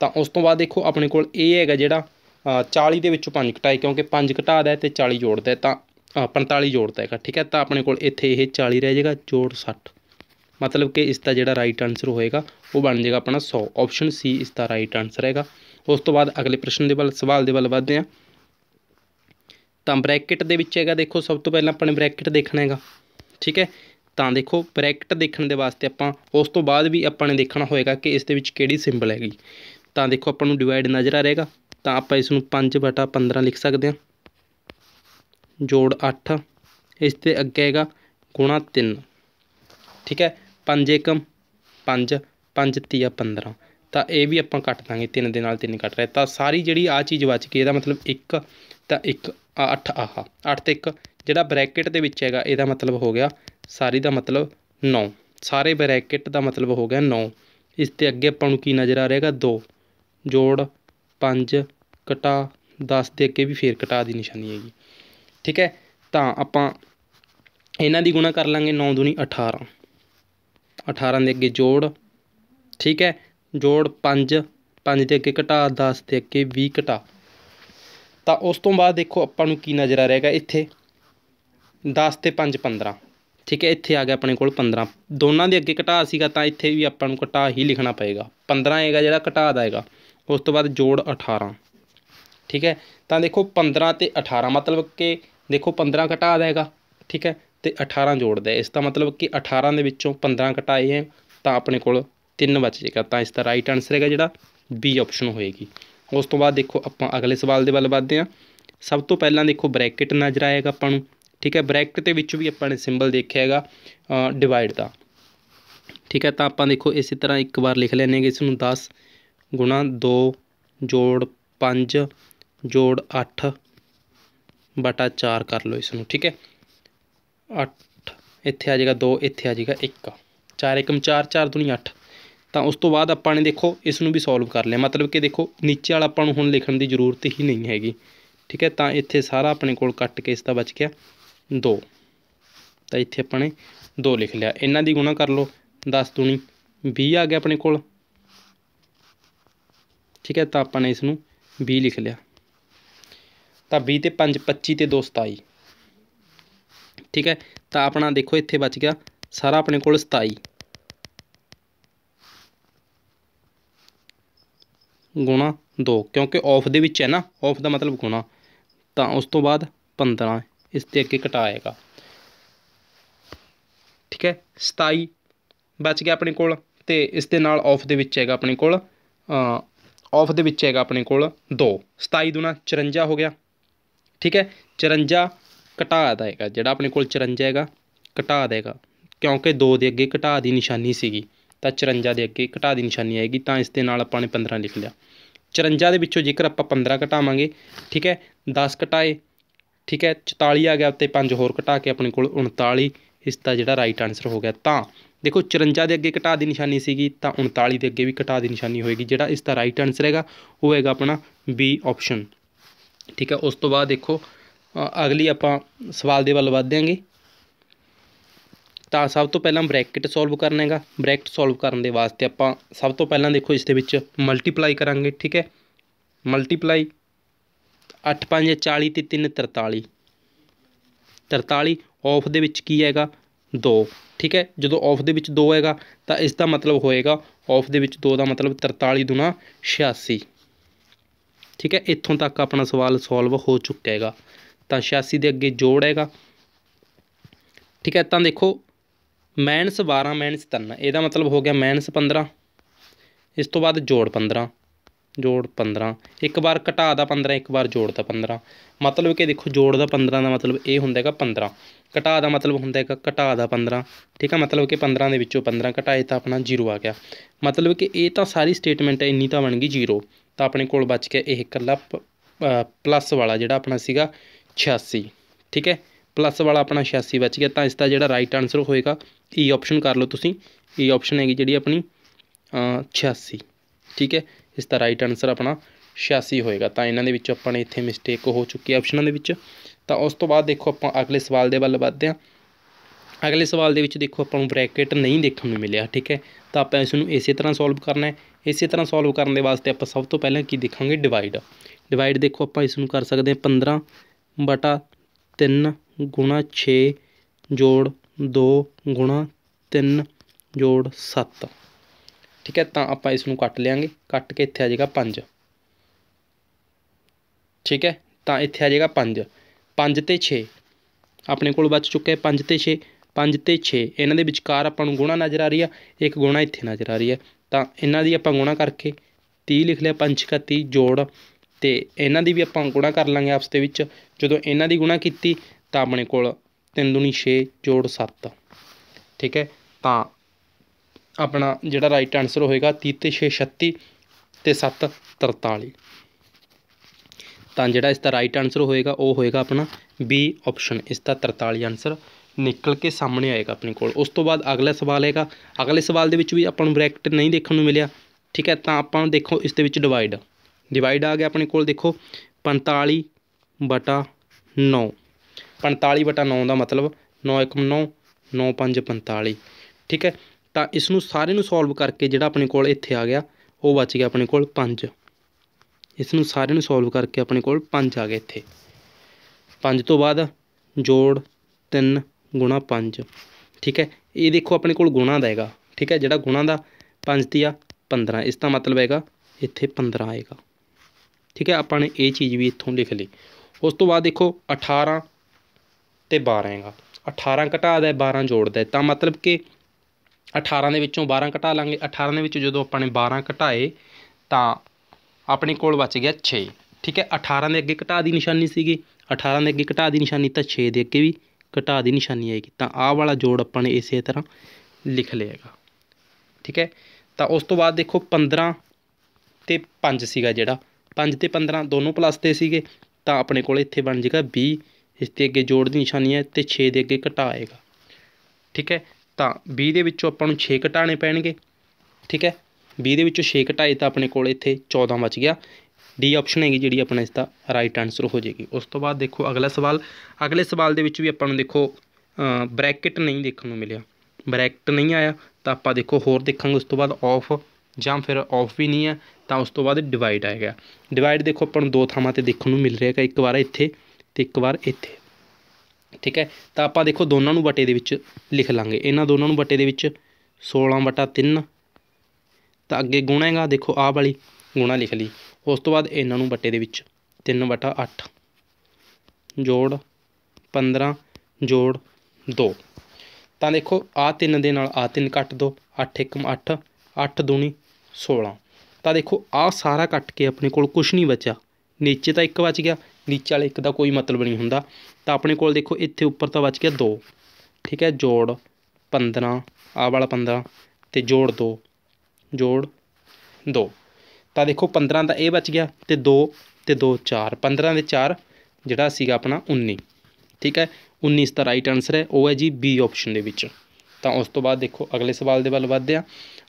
ਤਾਂ ਉਸ ਤੋਂ ਬਾਅਦ ਦੇਖੋ ਆਪਣੇ ਕੋਲ ਇਹ ਹੈਗਾ ਜਿਹੜਾ 40 ਦੇ ਵਿੱਚੋਂ 5 ਘਟਾਏ ਕਿਉਂਕਿ 5 ਘਟਾ ਦਾ ਤੇ 40 ਜੋੜਦਾ ਤਾਂ 45 ਜੋੜਦਾ ਹੈਗਾ ਠੀਕ ਹੈ ਤਾਂ ਆਪਣੇ ਕੋਲ ਇੱਥੇ ਇਹ 40 ਰਹਿ ਜਾਏਗਾ ਜੋੜ 60 ਮਤਲਬ ਕਿ ਇਸ ਦਾ ਜਿਹੜਾ ਰਾਈਟ ਆਨਸਰ ਹੋਏਗਾ ਉਹ ਬਣ ਜਾਏਗਾ ਆਪਣਾ 100 ਆਪਸ਼ਨ ਸੀ ਇਸ ਦਾ ਰਾਈਟ ਆਨਸਰ ਹੈਗਾ ਉਸ ਤੋਂ ਬਾਅਦ ਅਗਲੇ ਪ੍ਰਸ਼ਨ ਦੇ ਵੱਲ ਸਵਾਲ ਦੇ ਵੱਲ ਵਧਦੇ ਹਾਂ ਤਾਂ ਬ੍ਰੈਕਟ ਦੇ ਵਿੱਚ ਹੈਗਾ ਦੇਖੋ ਸਭ ਤੋਂ ਪਹਿਲਾਂ ਆਪਣੇ ਬ੍ਰੈਕਟ ਦੇਖਣਾ ਹੈਗਾ ਠੀਕ ਹੈ ਤਾਂ ਦੇਖੋ ਬ੍ਰੈਕਟ ਦੇਖਣ ਦੇ ਵਾਸਤੇ ਆਪਾਂ ਉਸ ਤੋਂ ਬਾਅਦ ਵੀ ਆਪਾਂ ਨੇ ਦੇਖਣਾ ਹੋਏਗਾ ਕਿ ਇਸ ਦੇ ਵਿੱਚ ਕਿਹੜੀ ਸਿੰਬਲ ਹੈਗੀ ਤਾਂ ਦੇਖੋ ਆਪਾਂ ਨੂੰ ਡਿਵਾਈਡ ਨਜ਼ਰ ਆ ਰਹੇਗਾ ਤਾਂ ਆਪਾਂ ਇਸ ਨੂੰ 5 ਬਟਾ 15 ਲਿਖ ਸਕਦੇ ਹਾਂ ਜੋੜ 8 ਇਸ ਤੇ ਅੱਗੇ ਹੈਗਾ ਗੁਣਾ 3 ਠੀਕ ਹੈ 5 1 5 5 15 ਤਾਂ ਇਹ ਵੀ ਆਪਾਂ ਕੱਟ ਦਾਂਗੇ 3 ਦੇ ਨਾਲ 3 ਕੱਟ ਰਿਹਾ ਤਾਂ ਸਾਰੀ ਜਿਹੜੀ ਆ ਚੀਜ਼ ਬਚ ਗਈ ਇਹਦਾ ਮਤਲਬ 1 ਤਾਂ 1 8 ਆਹ 8 ਤੇ 1 ਜਿਹੜਾ ਬ੍ਰੈਕਟ ਦੇ ਵਿੱਚ ਹੈਗਾ ਇਹਦਾ ਮਤਲਬ ਹੋ ਗਿਆ ਸਾਰੀ ਦਾ ਮਤਲਬ 9 ਸਾਰੇ ਬਰੈਕਟ ਦਾ ਮਤਲਬ ਹੋ ਗਿਆ 9 ਇਸ ਤੇ ਅੱਗੇ ਆਪਾਂ ਨੂੰ ਕੀ ਨਜ਼ਰ ਆ ਰਿਹਾਗਾ 2 ਜੋੜ 5 ਕਟਾ 10 ਦੇ ਅੱਗੇ ਵੀ ਫੇਰ ਘਟਾ ਦੀ ਨਿਸ਼ਾਨੀ ਹੈਗੀ ਠੀਕ ਹੈ ਤਾਂ ਆਪਾਂ ਇਹਨਾਂ ਦੀ ਗੁਣਾ ਕਰ ਲਾਂਗੇ 9 ਦੂਣੀ 18 18 ਦੇ ਅੱਗੇ ਜੋੜ ਠੀਕ ਹੈ ਜੋੜ 5 5 ਦੇ ਅੱਗੇ ਘਟਾ 10 ਦੇ ਅੱਗੇ 20 ਘਟਾ ਤਾਂ ਉਸ ਤੋਂ ਬਾਅਦ ਦੇਖੋ ਆਪਾਂ ਨੂੰ ਕੀ ਨਜ਼ਰ ਆ ਰਿਹਾਗਾ ਇੱਥੇ 10 ਤੇ 5 15 ਠੀਕ ਹੈ ਇੱਥੇ ਆ ਗਿਆ ਆਪਣੇ ਕੋਲ 15 ਦੋਨਾਂ ਦੇ ਅੱਗੇ ਘਟਾ ਸੀਗਾ ਤਾਂ ਇੱਥੇ ਵੀ ਆਪਾਂ ਨੂੰ ਘਟਾ ਹੀ ਲਿਖਣਾ ਪਏਗਾ 15 ਆਏਗਾ ਜਿਹੜਾ ਘਟਾ ਦਾ ਹੈਗਾ ਉਸ ਤੋਂ ਬਾਅਦ ਜੋੜ 18 ਠੀਕ ਹੈ ਤਾਂ ਦੇਖੋ 15 ਤੇ 18 ਮਤਲਬ ਕਿ ਦੇਖੋ 15 ਘਟਾ ਦਾ ਹੈਗਾ ਠੀਕ ਹੈ ਤੇ 18 ਜੋੜ ਦੇ ਇਸ ਦਾ ਮਤਲਬ ਕਿ 18 ਦੇ ਵਿੱਚੋਂ 15 ਘਟਾਏ ਹੈ ਤਾਂ ਆਪਣੇ ਕੋਲ 3 ਬਚ ਜਾਏਗਾ ਤਾਂ ਇਸ ਦਾ ਰਾਈਟ ਆਨਸਰ ਹੈਗਾ ਜਿਹੜਾ ਬੀ ਆਪਸ਼ਨ ਹੋਏਗੀ ਉਸ ਤੋਂ ਬਾਅਦ ਦੇਖੋ ਆਪਾਂ ਅਗਲੇ ਸਵਾਲ ਦੇ ਵੱਲ ਵਧਦੇ ਹਾਂ ਸਭ ਤੋਂ ਪਹਿਲਾਂ ਦੇਖੋ ਬ੍ਰੈਕਟ ਨਜ਼ਰ ਆਏਗਾ ਆਪਾਂ ਨੂੰ ਠੀਕ ਹੈ ਬ੍ਰੈਕਟ ਦੇ ਵਿੱਚ ਵੀ ਆਪਾਂ ਨੇ ਸਿੰਬਲ ਦੇਖਿਆ ਹੈਗਾ ਡਿਵਾਈਡ ਦਾ ਠੀਕ ਹੈ ਤਾਂ ਆਪਾਂ ਦੇਖੋ ਇਸੇ ਤਰ੍ਹਾਂ ਇੱਕ ਵਾਰ ਲਿਖ ਕਿ ਇਸ ਨੂੰ 10 ਗੁਣਾ 2 ਜੋੜ 5 ਜੋੜ 8 ਬਟਾ 4 ਕਰ ਲਓ ਇਸ ਨੂੰ ਠੀਕ ਹੈ 8 ਇੱਥੇ ਆ ਜਾਏਗਾ 2 ਇੱਥੇ ਆ ਜਾਏਗਾ 1 4 1 4 4 ਦੁਨੀ 8 ਤਾਂ ਉਸ ਤੋਂ ਬਾਅਦ ਆਪਾਂ ਨੇ ਦੇਖੋ ਇਸ ਨੂੰ ਵੀ ਸੋਲਵ ਕਰ ਲਿਆ ਮਤਲਬ ਕਿ ਦੇਖੋ ਨੀਚੇ ਵਾਲਾ ਆਪਾਂ ਨੂੰ ਹੁਣ ਲਿਖਣ ਦੀ ਜ਼ਰੂਰਤ ਹੀ ਨਹੀਂ ਹੈਗੀ ਠੀਕ ਹੈ ਤਾਂ ਇੱਥੇ ਸਾਰਾ ਆਪਣੇ ਕੋਲ ਕੱਟ ਕੇ ਇਸ ਦਾ ਬਚ ਗਿਆ ਦੋ ਤਾਂ ਇੱਥੇ ਆਪਾਂ ਨੇ ਲਿਖ ਲਿਆ ਇਹਨਾਂ ਦੀ ਗੁਣਾ ਕਰ ਲਓ 10 ਦੂਣੀ 20 ਆ ਗਿਆ ਆਪਣੇ ਕੋਲ ਠੀਕ ਹੈ ਤਾਂ ਆਪਾਂ ਨੇ ਇਸ ਨੂੰ 20 ਲਿਖ ਲਿਆ ਤਾਂ 20 ਤੇ 5 25 ਤੇ 2 27 ਠੀਕ ਹੈ ਤਾਂ ਆਪਣਾ ਦੇਖੋ ਇੱਥੇ ਬਚ ਗਿਆ ਸਾਰਾ ਆਪਣੇ ਕੋਲ 27 ਗੁਣਾ 2 ਕਿਉਂਕਿ ਆਫ ਦੇ ਵਿੱਚ ਹੈ ਨਾ ਆਫ ਦਾ ਮਤਲਬ ਗੁਣਾ ਤਾਂ ਉਸ ਤੋਂ ਬਾਅਦ 15 ਇਸ ਤੇ ਅੱਗੇ ਘਟਾਏਗਾ ਠੀਕ ਹੈ 27 ਬਚ ਗਿਆ ਆਪਣੇ ਕੋਲ ਤੇ ਇਸ ਦੇ ਨਾਲ ਆਫ ਦੇ ਵਿੱਚ ਹੈਗਾ ਆਪਣੇ ਕੋਲ ਆਫ ਦੇ ਵਿੱਚ ਹੈਗਾ ਆਪਣੇ ਕੋਲ 2 27 ਦੁਨਾ 54 ਹੋ ਗਿਆ ਠੀਕ ਹੈ 54 ਘਟਾ ਦੇਗਾ ਜਿਹੜਾ ਆਪਣੇ ਕੋਲ 54 ਹੈਗਾ ਘਟਾ ਦੇਗਾ ਕਿਉਂਕਿ 2 ਦੇ ਅੱਗੇ ਘਟਾ ਦੀ ਨਿਸ਼ਾਨੀ ਸੀਗੀ ਤਾਂ 54 ਦੇ ਅੱਗੇ ਘਟਾ ਦੀ ਨਿਸ਼ਾਨੀ ਆਏਗੀ ਤਾਂ ਇਸ ਦੇ ਨਾਲ ਆਪਾਂ ਨੇ 15 ਲਿਖ ਲਿਆ 54 ਦੇ ਵਿੱਚੋਂ ਜੇਕਰ ਆਪਾਂ 15 ਘਟਾਵਾਂਗੇ ਠੀਕ ਹੈ 10 ਘਟਾਏ ਠੀਕ ਹੈ 44 ਆ ਗਿਆ ਉੱਤੇ 5 ਹੋਰ ਘਟਾ ਕੇ ਆਪਣੇ ਕੋਲ 39 ਇਸ ਦਾ ਜਿਹੜਾ ਰਾਈਟ ਆਨਸਰ ਹੋ ਗਿਆ ਤਾਂ ਦੇਖੋ 54 ਦੇ ਅੱਗੇ ਘਟਾ ਦੀ ਨਿਸ਼ਾਨੀ ਸੀਗੀ ਤਾਂ 39 ਦੇ ਅੱਗੇ ਵੀ ਘਟਾ ਦੀ ਨਿਸ਼ਾਨੀ ਹੋਏਗੀ ਜਿਹੜਾ ਇਸ ਦਾ ਰਾਈਟ ਆਨਸਰ ਹੈਗਾ ਉਹ ਹੈਗਾ ਆਪਣਾ ਬੀ ਆਪਸ਼ਨ ਠੀਕ ਹੈ ਉਸ ਤੋਂ ਬਾਅਦ ਦੇਖੋ ਅਗਲੀ ਆਪਾਂ ਸਵਾਲ ਦੇ ਵੱਲ ਵਧਾਂਗੇ ਤਾਂ ਸਭ ਤੋਂ ਪਹਿਲਾਂ ਬ੍ਰੈਕਟ ਸੋਲਵ ਕਰਨਾ ਹੈਗਾ ਬ੍ਰੈਕਟ ਸੋਲਵ ਕਰਨ ਦੇ ਵਾਸਤੇ ਆਪਾਂ ਸਭ ਤੋਂ ਪਹਿਲਾਂ ਦੇਖੋ ਇਸ ਦੇ ਵਿੱਚ ਮਲਟੀਪਲਾਈ ਕਰਾਂਗੇ ਠੀਕ ਹੈ ਮਲਟੀਪਲਾਈ ਅੱਠ ਪੰਜ 40 ਤੇ ਤਿੰਨ 43 43 ਆਫ ਦੇ ਵਿੱਚ ਕੀ ਹੈਗਾ 2 ਠੀਕ ਹੈ ਜਦੋਂ ਆਫ ਦੇ ਵਿੱਚ 2 ਹੈਗਾ ਤਾਂ ਇਸ ਦਾ ਮਤਲਬ ਹੋਏਗਾ ਆਫ ਦੇ ਵਿੱਚ 2 ਦਾ ਮਤਲਬ 43 ਦੁਨਾ 86 ਠੀਕ ਹੈ ਇੱਥੋਂ ਤੱਕ ਆਪਣਾ ਸਵਾਲ ਸੋਲਵ ਹੋ ਚੁੱਕਾ ਹੈਗਾ ਤਾਂ 86 ਦੇ ਅੱਗੇ ਜੋੜ ਹੈਗਾ ਠੀਕ ਹੈ ਤਾਂ ਦੇਖੋ -12 3 ਇਹਦਾ ਮਤਲਬ ਹੋ ਗਿਆ -15 ਇਸ ਤੋਂ ਬਾਅਦ ਜੋੜ 15 ਜੋੜ 15 ਇੱਕ ਵਾਰ ਘਟਾ ਦਾ 15 ਇੱਕ ਵਾਰ ਜੋੜ ਦਾ 15 ਮਤਲਬ ਕਿ ਦੇਖੋ ਜੋੜ ਦਾ 15 ਦਾ ਮਤਲਬ ਇਹ ਹੁੰਦਾ ਹੈਗਾ 15 ਘਟਾ ਦਾ ਮਤਲਬ ਹੁੰਦਾ ਹੈਗਾ ਘਟਾ ਦਾ 15 ਠੀਕ ਹੈ ਮਤਲਬ ਕਿ 15 ਦੇ ਵਿੱਚੋਂ 15 ਘਟਾਏ ਤਾਂ ਆਪਣਾ 0 ਆ ਗਿਆ ਮਤਲਬ ਕਿ ਇਹ ਤਾਂ ਸਾਰੀ ਸਟੇਟਮੈਂਟ ਹੈ ਇੰਨੀ ਤਾਂ ਬਣ ਗਈ 0 ਤਾਂ ਆਪਣੇ ਕੋਲ ਬਚ ਗਿਆ ਇਹ ਇਕੱਲਾ ਪਲੱਸ ਵਾਲਾ ਜਿਹੜਾ ਆਪਣਾ ਸੀਗਾ 86 ਠੀਕ ਹੈ ਪਲੱਸ ਵਾਲਾ ਆਪਣਾ 86 ਬਚ ਗਿਆ ਤਾਂ ਇਸ ਦਾ ਜਿਹੜਾ ਰਾਈਟ ਆਨਸਰ ਹੋਏਗਾ ਈ e ਆਪਸ਼ਨ ਕਰ ਲਓ ਤੁਸੀਂ ਈ e ਆਪਸ਼ਨ ਹੈਗੀ ਜਿਹੜੀ ਆਪਣੀ 86 ਠੀਕ ਹੈ ਇਸ ਦਾ ਰਾਈਟ ਆਨਸਰ ਆਪਣਾ 86 ਹੋਏਗਾ ਤਾਂ ਇਹਨਾਂ ਦੇ ਵਿੱਚ ਆਪਾਂ ਨੇ ਇੱਥੇ ਮਿਸਟੇਕ ਹੋ ਚੁੱਕੀ ਹੈ ਆਪਸ਼ਨਾਂ ਦੇ ਵਿੱਚ ਤਾਂ ਉਸ ਤੋਂ ਬਾਅਦ ਦੇਖੋ ਆਪਾਂ ਅਗਲੇ ਸਵਾਲ ਦੇ ਵੱਲ ਵਧਦੇ ਹਾਂ ਅਗਲੇ ਸਵਾਲ ਦੇ ਵਿੱਚ ਦੇਖੋ ਆਪਾਂ ਨੂੰ ਬ੍ਰੈਕਟ ਨਹੀਂ ਦੇਖਣ ਨੂੰ ਮਿਲਿਆ ਠੀਕ ਹੈ ਤਾਂ ਆਪਾਂ ਇਸ ਨੂੰ ਇਸੇ ਤਰ੍ਹਾਂ ਸੋਲਵ ਕਰਨਾ ਹੈ ਇਸੇ ਤਰ੍ਹਾਂ ਸੋਲਵ ਕਰਨ ਦੇ ਵਾਸਤੇ ਆਪਾਂ ਸਭ ਤੋਂ ਪਹਿਲਾਂ ਕੀ ਦੇਖਾਂਗੇ ਡਿਵਾਈਡ ਡਿਵਾਈਡ ਦੇਖੋ ਆਪਾਂ ਇਸ ਨੂੰ ਕਰ ਸਕਦੇ ਹਾਂ 15 ਬਟਾ 3 ਗੁਣਾ 6 ਜੋੜ 2 ਗੁਣਾ 3 ਜੋੜ 7 ਠੀਕ ਹੈ ਤਾਂ ਆਪਾਂ ਇਸ ਨੂੰ ਕੱਟ ਲਿਆਂਗੇ ਕੱਟ ਕੇ ਇੱਥੇ ਆ ਜਾਏਗਾ 5 ਠੀਕ ਹੈ ਤਾਂ ਇੱਥੇ ਆ ਜਾਏਗਾ 5 5 ਤੇ 6 ਆਪਣੇ ਕੋਲ ਬਚ ਚੁੱਕਾ ਹੈ 5 ਤੇ 6 5 ਤੇ 6 ਇਹਨਾਂ ਦੇ ਵਿਚਕਾਰ ਆਪਾਂ ਨੂੰ ਗੁਣਾ ਨਜ਼ਰ ਆ ਰਹੀ ਆ ਇੱਕ ਗੁਣਾ ਇੱਥੇ ਨਜ਼ਰ ਆ ਰਹੀ ਆ ਤਾਂ ਇਹਨਾਂ ਦੀ ਆਪਾਂ ਗੁਣਾ ਕਰਕੇ 30 ਲਿਖ ਲਿਆ 5 ਕਾ 30 ਜੋੜ ਤੇ ਇਹਨਾਂ ਦੀ ਵੀ ਆਪਾਂ ਗੁਣਾ ਕਰ ਲਾਂਗੇ ਆਪਸ ਦੇ ਵਿੱਚ ਜਦੋਂ ਇਹਨਾਂ ਦੀ ਗੁਣਾ ਕੀਤੀ ਤਾਂ ਆਪਣੇ ਕੋਲ 3 2 6 ਜੋੜ 7 ਠੀਕ ਹੈ ਤਾਂ ਆਪਣਾ ਜਿਹੜਾ ਰਾਈਟ ਆਨਸਰ ਹੋਏਗਾ 30 ਤੇ 6 36 ਤੇ 7 43 ਤਾਂ ਜਿਹੜਾ ਇਸ ਦਾ ਰਾਈਟ ਆਨਸਰ ਹੋਏਗਾ ਉਹ ਹੋਏਗਾ ਆਪਣਾ ਬੀ ਆਪਸ਼ਨ ਇਸ ਦਾ 43 ਆਨਸਰ ਨਿਕਲ ਕੇ ਸਾਹਮਣੇ ਆਏਗਾ ਆਪਣੇ ਕੋਲ ਉਸ ਤੋਂ ਬਾਅਦ ਅਗਲਾ ਸਵਾਲ ਹੈਗਾ ਅਗਲੇ ਸਵਾਲ ਦੇ ਵਿੱਚ ਵੀ ਆਪਾਂ ਨੂੰ ਬ੍ਰੈਕਟ ਨਹੀਂ ਦੇਖਣ ਨੂੰ ਮਿਲਿਆ ਠੀਕ ਹੈ ਤਾਂ ਆਪਾਂ ਦੇਖੋ ਇਸ ਦੇ ਵਿੱਚ ਡਿਵਾਈਡ ਡਿਵਾਈਡ ਆ ਗਿਆ ਆਪਣੇ ਕੋਲ ਦੇਖੋ 45 ਬਟਾ 9 45 ਬਟਾ 9 ਦਾ ਮਤਲਬ 9 1 9 9 5 45 ਠੀਕ ਹੈ ਤਾਂ ਇਸ ਨੂੰ ਸਾਰੇ ਨੂੰ ਸੋਲਵ ਕਰਕੇ ਜਿਹੜਾ ਆਪਣੇ ਕੋਲ ਇੱਥੇ ਆ ਗਿਆ ਉਹ ਬਚ ਗਿਆ ਆਪਣੇ ਕੋਲ 5 ਇਸ ਨੂੰ ਸਾਰੇ ਨੂੰ ਸੋਲਵ ਕਰਕੇ ਆਪਣੇ ਕੋਲ 5 ਆ ਗਿਆ ਇੱਥੇ 5 ਤੋਂ ਬਾਅਦ ਜੋੜ 3 ਗੁਣਾ 5 ਠੀਕ ਹੈ ਇਹ ਦੇਖੋ ਆਪਣੇ ਕੋਲ ਗੁਣਾ ਦਾ ਹੈਗਾ ਠੀਕ ਹੈ ਜਿਹੜਾ ਗੁਣਾ ਦਾ 5 ਤੀਆ 15 ਇਸ ਦਾ ਮਤਲਬ ਹੈਗਾ ਇੱਥੇ 15 ਆਏਗਾ ਠੀਕ ਹੈ ਆਪਾਂ ਨੇ ਇਹ ਚੀਜ਼ ਵੀ ਇੱਥੋਂ ਲਿਖ ਲਈ ਉਸ ਤੋਂ ਬਾਅਦ ਦੇਖੋ 18 ਤੇ 12 ਹੈਗਾ 18 ਘਟਾ ਦੇ 12 ਜੋੜਦਾ ਤਾਂ ਮਤਲਬ ਕਿ 18 ਦੇ ਵਿੱਚੋਂ 12 ਘਟਾ ਲਾਂਗੇ 18 ਦੇ ਵਿੱਚੋਂ ਜਦੋਂ ਆਪਾਂ ਨੇ 12 ਘਟਾਏ ਤਾਂ ਆਪਣੇ ਕੋਲ ਬਚ ਗਿਆ 6 ਠੀਕ ਹੈ 18 ਦੇ ਅੱਗੇ ਘਟਾ ਦੀ ਨਿਸ਼ਾਨੀ ਸੀਗੀ 18 ਦੇ ਅੱਗੇ ਘਟਾ ਦੀ ਨਿਸ਼ਾਨੀ ਤਾਂ 6 ਦੇ ਅੱਗੇ ਵੀ ਘਟਾ ਦੀ ਨਿਸ਼ਾਨੀ ਆਏਗੀ ਤਾਂ ਆਹ ਵਾਲਾ ਜੋੜ ਆਪਾਂ ਨੇ ਇਸੇ ਤਰ੍ਹਾਂ ਲਿਖ ਲਿਆਗਾ ਠੀਕ ਹੈ ਤਾਂ ਉਸ ਤੋਂ ਬਾਅਦ ਦੇਖੋ 15 ਤੇ 5 ਸੀਗਾ ਜਿਹੜਾ 5 ਤੇ 15 ਦੋਨੋਂ ਪਲੱਸ ਤੇ ਸੀਗੇ ਤਾਂ ਆਪਣੇ ਕੋਲ ਇੱਥੇ ਬਣ ਜਾਏਗਾ 20 ਇਸ ਤੇ ਅੱਗੇ ਜੋੜ ਦੀ ਨਿਸ਼ਾਨੀ ਹੈ ਤੇ 6 ਦੇ ਅੱਗੇ ਘਟਾ ਆਏਗਾ ਠੀਕ ਹੈ ਤਾਂ 20 ਦੇ ਵਿੱਚੋਂ ਆਪਾਂ ਨੂੰ 6 ਘਟਾਣੇ ਪੈਣਗੇ ਠੀਕ ਹੈ 20 ਦੇ ਵਿੱਚੋਂ 6 ਘਟਾਏ ਤਾਂ ਆਪਣੇ ਕੋਲ ਇੱਥੇ 14 ਬਚ ਗਿਆ ਡੀ ਆਪਸ਼ਨ ਹੈਗੀ ਜਿਹੜੀ ਆਪਣਾ ਇਸ ਦਾ ਰਾਈਟ ਆਨਸਰ ਹੋ ਜਾਏਗੀ ਉਸ ਤੋਂ ਬਾਅਦ ਦੇਖੋ ਅਗਲਾ ਸਵਾਲ ਅਗਲੇ ਸਵਾਲ ਦੇ ਵਿੱਚ ਵੀ ਆਪਾਂ ਨੂੰ ਦੇਖੋ ਬ੍ਰੈਕਟ ਨਹੀਂ ਦੇਖਣ ਨੂੰ ਮਿਲਿਆ ਬ੍ਰੈਕਟ ਨਹੀਂ ਆਇਆ ਤਾਂ ਆਪਾਂ ਦੇਖੋ ਹੋਰ ਦੇਖਾਂਗੇ ਉਸ ਤੋਂ ਬਾਅਦ ਆਫ ਜਾਂ ਫਿਰ ਆਫ ਵੀ ਨਹੀਂ ਹੈ ਤਾਂ ਉਸ ਤੋਂ ਬਾਅਦ ਡਿਵਾਈਡ ਆਏਗਾ ਡਿਵਾਈਡ ਦੇਖੋ ਆਪਾਂ ਨੂੰ ਦੋ ਥਾਵਾਂ ਤੇ ਦੇਖਣ ਨੂੰ ਮਿਲ ਰਿਹਾ ਹੈਗਾ ਇੱਕ ਵਾਰ ਇੱਥੇ ਤੇ ਇੱਕ ਵਾਰ ਇੱਥੇ ਠੀਕ ਹੈ ਤਾਂ ਆਪਾਂ ਦੇਖੋ ਦੋਨਾਂ ਨੂੰ ਵਟੇ ਦੇ ਵਿੱਚ ਲਿਖ ਲਾਂਗੇ ਇਹਨਾਂ ਦੋਨਾਂ ਨੂੰ ਵਟੇ ਦੇ ਵਿੱਚ 16 ਵਟਾ 3 ਤਾਂ ਅੱਗੇ ਗੁਣਾ ਹੈਗਾ ਦੇਖੋ ਆਹ ਵਾਲੀ ਗੁਣਾ ਲਿਖ ਲਈ ਉਸ ਤੋਂ ਬਾਅਦ ਇਹਨਾਂ ਨੂੰ ਵਟੇ ਦੇ ਵਿੱਚ 3 ਵਟਾ 8 ਜੋੜ 15 ਜੋੜ 2 ਤਾਂ ਦੇਖੋ ਆਹ 3 ਦੇ ਨਾਲ ਆਹ 3 ਕੱਟ ਦੋ 8 1 8 8 2 16 ਤਾਂ ਦੇਖੋ ਆਹ ਸਾਰਾ ਕੱਟ ਕੇ ਆਪਣੇ ਕੋਲ ਕੁਝ ਨਹੀਂ ਬਚਿਆ ਨੀਚੇ ਤਾਂ 1 ਬਚ ਗਿਆ ਨੀਚੇ ਵਾਲੇ ਇੱਕ ਦਾ ਕੋਈ ਮਤਲਬ ਨਹੀਂ ਹੁੰਦਾ ਤਾਂ ਆਪਣੇ ਕੋਲ ਦੇਖੋ ਇੱਥੇ ਉੱਪਰ ਤਾਂ ਬਚ ਗਿਆ 2 ਠੀਕ ਹੈ ਜੋੜ 15 ਆ ਵਾਲਾ 15 ਤੇ ਜੋੜ 2 ਜੋੜ 2 ਤਾਂ ਦੇਖੋ 15 ਦਾ ਇਹ ਬਚ ਗਿਆ ਤੇ 2 ਤੇ 2 4 15 ਦੇ 4 ਜਿਹੜਾ ਸੀਗਾ ਆਪਣਾ 19 ਠੀਕ ਹੈ 19 ਦਾ ਰਾਈਟ ਆਨਸਰ ਹੈ ਉਹ ਹੈ ਜੀ ਬੀ ਆਪਸ਼ਨ ਦੇ ਵਿੱਚ ਤਾਂ ਉਸ ਤੋਂ ਬਾਅਦ ਦੇਖੋ ਅਗਲੇ ਸਵਾਲ ਦੇ ਵੱਲ ਵਧਦੇ ਆ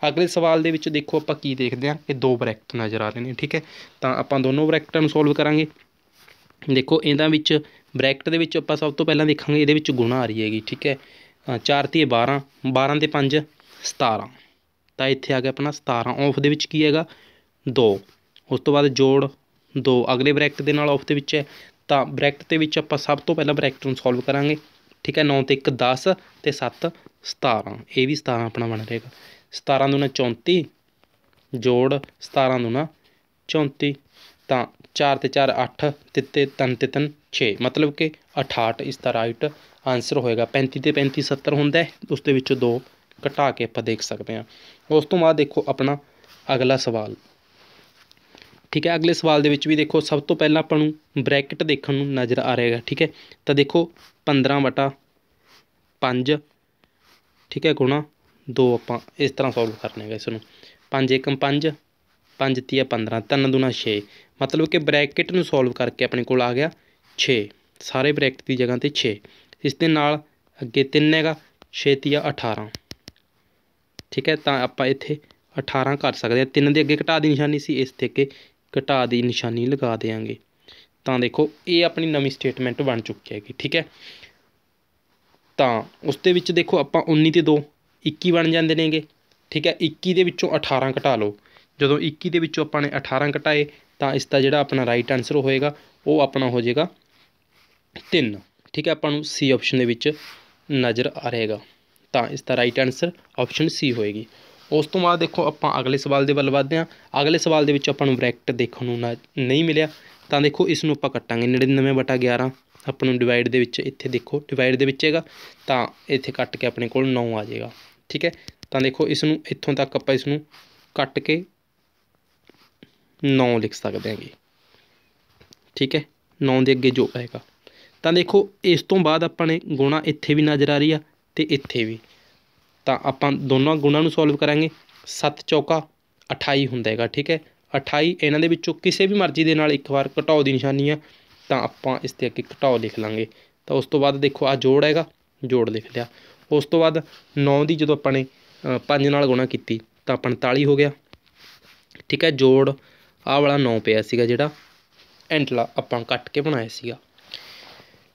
ਅਗਲੇ ਸਵਾਲ ਦੇ ਵਿੱਚ ਦੇਖੋ ਆਪਾਂ ਕੀ ਦੇਖਦੇ ਆ ਇਹ ਦੋ ਬ੍ਰੈਕਟ ਨਜ਼ਰ ਆ ਰਹੇ ਨੇ ਠੀਕ ਹੈ ਤਾਂ ਆਪਾਂ ਦੋਨੋਂ ਬ੍ਰੈਕਟਾਂ ਨੂੰ ਸੋਲਵ ਕਰਾਂਗੇ ਦੇਖੋ ਇਹਦਾ ਵਿੱਚ ਬ੍ਰੈਕਟ ਦੇ ਵਿੱਚ ਆਪਾਂ ਸਭ ਤੋਂ ਪਹਿਲਾਂ ਦੇਖਾਂਗੇ ਇਹਦੇ ਵਿੱਚ ਗੁਣਾ ਆ ਰਹੀ ਹੈਗੀ ਠੀਕ ਹੈ 4 ਤੇ 12 12 ਤੇ 5 17 ਤਾਂ ਇੱਥੇ ਆ ਗਿਆ ਆਪਣਾ 17 ਆਫ ਦੇ ਵਿੱਚ ਕੀ ਹੈਗਾ 2 ਉਸ ਤੋਂ ਬਾਅਦ ਜੋੜ 2 ਅਗਲੇ ਬ੍ਰੈਕਟ ਦੇ ਨਾਲ ਆਫ ਦੇ ਵਿੱਚ ਹੈ ਤਾਂ ਬ੍ਰੈਕਟ ਦੇ ਵਿੱਚ ਆਪਾਂ ਸਭ ਤੋਂ ਪਹਿਲਾਂ ਬ੍ਰੈਕਟ ਨੂੰ ਸੋਲਵ ਕਰਾਂਗੇ ਠੀਕ ਹੈ 9 ਤੇ 1 10 ਤੇ 7 17 ਇਹ ਵੀ 17 ਆਪਣਾ ਬਣ ਰਹੇਗਾ 17 ਦੂਣਾ 34 ਜੋੜ 17 ਦੂਣਾ 34 ਤਾਂ 4 ਤੇ 4 8 ਤਿੱਤੇ ਤਨ ਤੇ ਤਨ 6 ਮਤਲਬ ਕਿ 68 ਇਸ ਦਾ ਰਾਈਟ ਆਨਸਰ ਹੋਏਗਾ 35 ਤੇ 35 70 ਹੁੰਦਾ ਉਸ ਦੇ ਵਿੱਚੋਂ ਦੋ ਘਟਾ ਕੇ ਆਪਾਂ ਦੇਖ ਸਕਦੇ ਹਾਂ ਉਸ ਤੋਂ ਬਾਅਦ ਦੇਖੋ ਆਪਣਾ ਅਗਲਾ ਸਵਾਲ ਠੀਕ ਹੈ ਅਗਲੇ ਸਵਾਲ ਦੇ ਵਿੱਚ ਵੀ ਦੇਖੋ ਸਭ ਤੋਂ ਪਹਿਲਾਂ ਆਪਾਂ ਨੂੰ ਬ੍ਰੈਕਟ ਦੇਖਣ ਨੂੰ ਨਜ਼ਰ ਆ ਰਿਹਾ ਹੈ ਠੀਕ ਹੈ ਤਾਂ ਦੇਖੋ 15 ਵਟਾ 5 ਠੀਕ ਹੈ ਗੁਣਾ 2 ਆਪਾਂ ਇਸ ਤਰ੍ਹਾਂ ਸੋਲਵ ਕਰਨੇਗਾ ਇਸ ਨੂੰ 5 1 5 5 3 15 3 2 6 ਮਤਲਬ ਕਿ ਬ੍ਰੈਕਟ ਨੂੰ ਸੋਲਵ ਕਰਕੇ ਆਪਣੇ ਕੋਲ ਆ ਗਿਆ 6 ਸਾਰੇ ਬ੍ਰੈਕਟ ਦੀ ਜਗ੍ਹਾ ਤੇ 6 ਇਸ ਦੇ ਨਾਲ ਅੱਗੇ 3 ਹੈਗਾ 6 ਤੀਆ 18 ਠੀਕ ਹੈ ਤਾਂ ਆਪਾਂ ਇੱਥੇ 18 ਕਰ ਸਕਦੇ ਆ 3 ਦੇ ਅੱਗੇ ਘਟਾ ਦੀ ਨਿਸ਼ਾਨੀ ਸੀ ਇਸ ਤੇ ਅੱਗੇ ਘਟਾ ਦੀ ਨਿਸ਼ਾਨੀ ਲਗਾ ਦੇਾਂਗੇ ਤਾਂ ਦੇਖੋ ਇਹ ਆਪਣੀ ਨਵੀਂ ਸਟੇਟਮੈਂਟ ਬਣ ਚੁੱਕੀ ਹੈਗੀ ਠੀਕ ਹੈ ਤਾਂ ਉਸ ਦੇ ਵਿੱਚ ਦੇਖੋ ਆਪਾਂ 19 ਤੇ 2 21 ਬਣ ਜਾਂਦੇ ਨੇਗੇ ਠੀਕ ਹੈ 21 ਦੇ ਵਿੱਚੋਂ 18 ਘਟਾ ਲਓ ਜਦੋਂ 21 ਦੇ ਵਿੱਚੋਂ ਆਪਾਂ ਨੇ 18 ਘਟਾਏ ਤਾਂ ਇਸ ਦਾ ਜਿਹੜਾ ਆਪਣਾ ਰਾਈਟ ਆਨਸਰ ਹੋਏਗਾ ਉਹ ਆਪਣਾ ਹੋ ਜਾਏਗਾ 3 ਠੀਕ ਹੈ ਆਪਾਂ ਨੂੰ ਸੀ ਆਪਸ਼ਨ ਦੇ ਵਿੱਚ ਨਜ਼ਰ ਆ ਰਹੇਗਾ ਤਾਂ ਇਸ ਦਾ ਰਾਈਟ ਆਨਸਰ ਆਪਸ਼ਨ ਸੀ ਹੋਏਗੀ ਉਸ ਤੋਂ ਬਾਅਦ ਦੇਖੋ ਆਪਾਂ ਅਗਲੇ ਸਵਾਲ ਦੇ ਵੱਲ ਵਧਦੇ ਹਾਂ ਅਗਲੇ ਸਵਾਲ ਦੇ ਵਿੱਚ ਆਪਾਂ ਨੂੰ ਬ੍ਰੈਕਟ ਦੇਖਣ ਨੂੰ ਨਹੀਂ ਮਿਲਿਆ ਤਾਂ ਦੇਖੋ ਇਸ ਨੂੰ ਆਪਾਂ ਕੱਟਾਂਗੇ 99 11 ਆਪਾਂ ਨੂੰ ਡਿਵਾਈਡ ਦੇ ਵਿੱਚ ਇੱਥੇ ਦੇਖੋ ਡਿਵਾਈਡ ਦੇ ਵਿੱਚ ਹੈਗਾ ਤਾਂ ਇੱਥੇ ਕੱਟ ਕੇ ਆਪਣੇ ਕੋਲ 9 ਆ ਜਾਏਗਾ ਠੀਕ ਹੈ ਤਾਂ ਦੇਖੋ ਇਸ ਨੂੰ ਇੱਥੋਂ ਤੱਕ ਆਪਾਂ ਇਸ ਨੂੰ ਕੱਟ ਕੇ 9 ਲਿਖ ਸਕਦੇ ਹਾਂਗੇ ਠੀਕ ਹੈ 9 ਦੇ ਅੱਗੇ ਜੋ ਆਏਗਾ ਤਾਂ ਦੇਖੋ ਇਸ ਤੋਂ ਬਾਅਦ ਆਪਾਂ ਨੇ ਗੁਣਾ ਇੱਥੇ ਵੀ ਨਜ਼ਰ ਆ ਰਹੀ ਆ ਤੇ ਇੱਥੇ ਵੀ ਤਾਂ ਆਪਾਂ ਦੋਨਾਂ ਗੁਣਾ ਨੂੰ ਸੋਲਵ ਕਰਾਂਗੇ 7 ਚੌਕਾ 28 ਹੁੰਦਾ ਹੈਗਾ ਠੀਕ ਹੈ 28 ਇਹਨਾਂ ਦੇ ਵਿੱਚੋਂ ਕਿਸੇ ਵੀ ਮਰਜ਼ੀ ਦੇ ਨਾਲ ਇੱਕ ਵਾਰ ਘਟਾਓ ਦੀ ਨਿਸ਼ਾਨੀ ਆ ਤਾਂ ਆਪਾਂ ਇਸ ਤੇ ਅੱਗੇ ਘਟਾਓ ਲਿਖ ਲਾਂਗੇ ਤਾਂ ਉਸ ਤੋਂ ਬਾਅਦ ਦੇਖੋ ਆ ਜੋੜ ਹੈਗਾ ਜੋੜ ਲਿਖ ਲਿਆ ਉਸ ਤੋਂ ਬਾਅਦ 9 ਦੀ ਜਦੋਂ ਆਪਾਂ ਨੇ 5 ਨਾਲ ਗੁਣਾ ਕੀਤੀ ਤਾਂ 45 ਹੋ ਗਿਆ ਠੀਕ ਹੈ ਜੋੜ ਆਹ ਵਾਲਾ 9 ਪਿਆ ਸੀਗਾ ਜਿਹੜਾ ਐਂਟਲਾ ਆਪਾਂ ਕੱਟ ਕੇ ਬਣਾਇਆ ਸੀਗਾ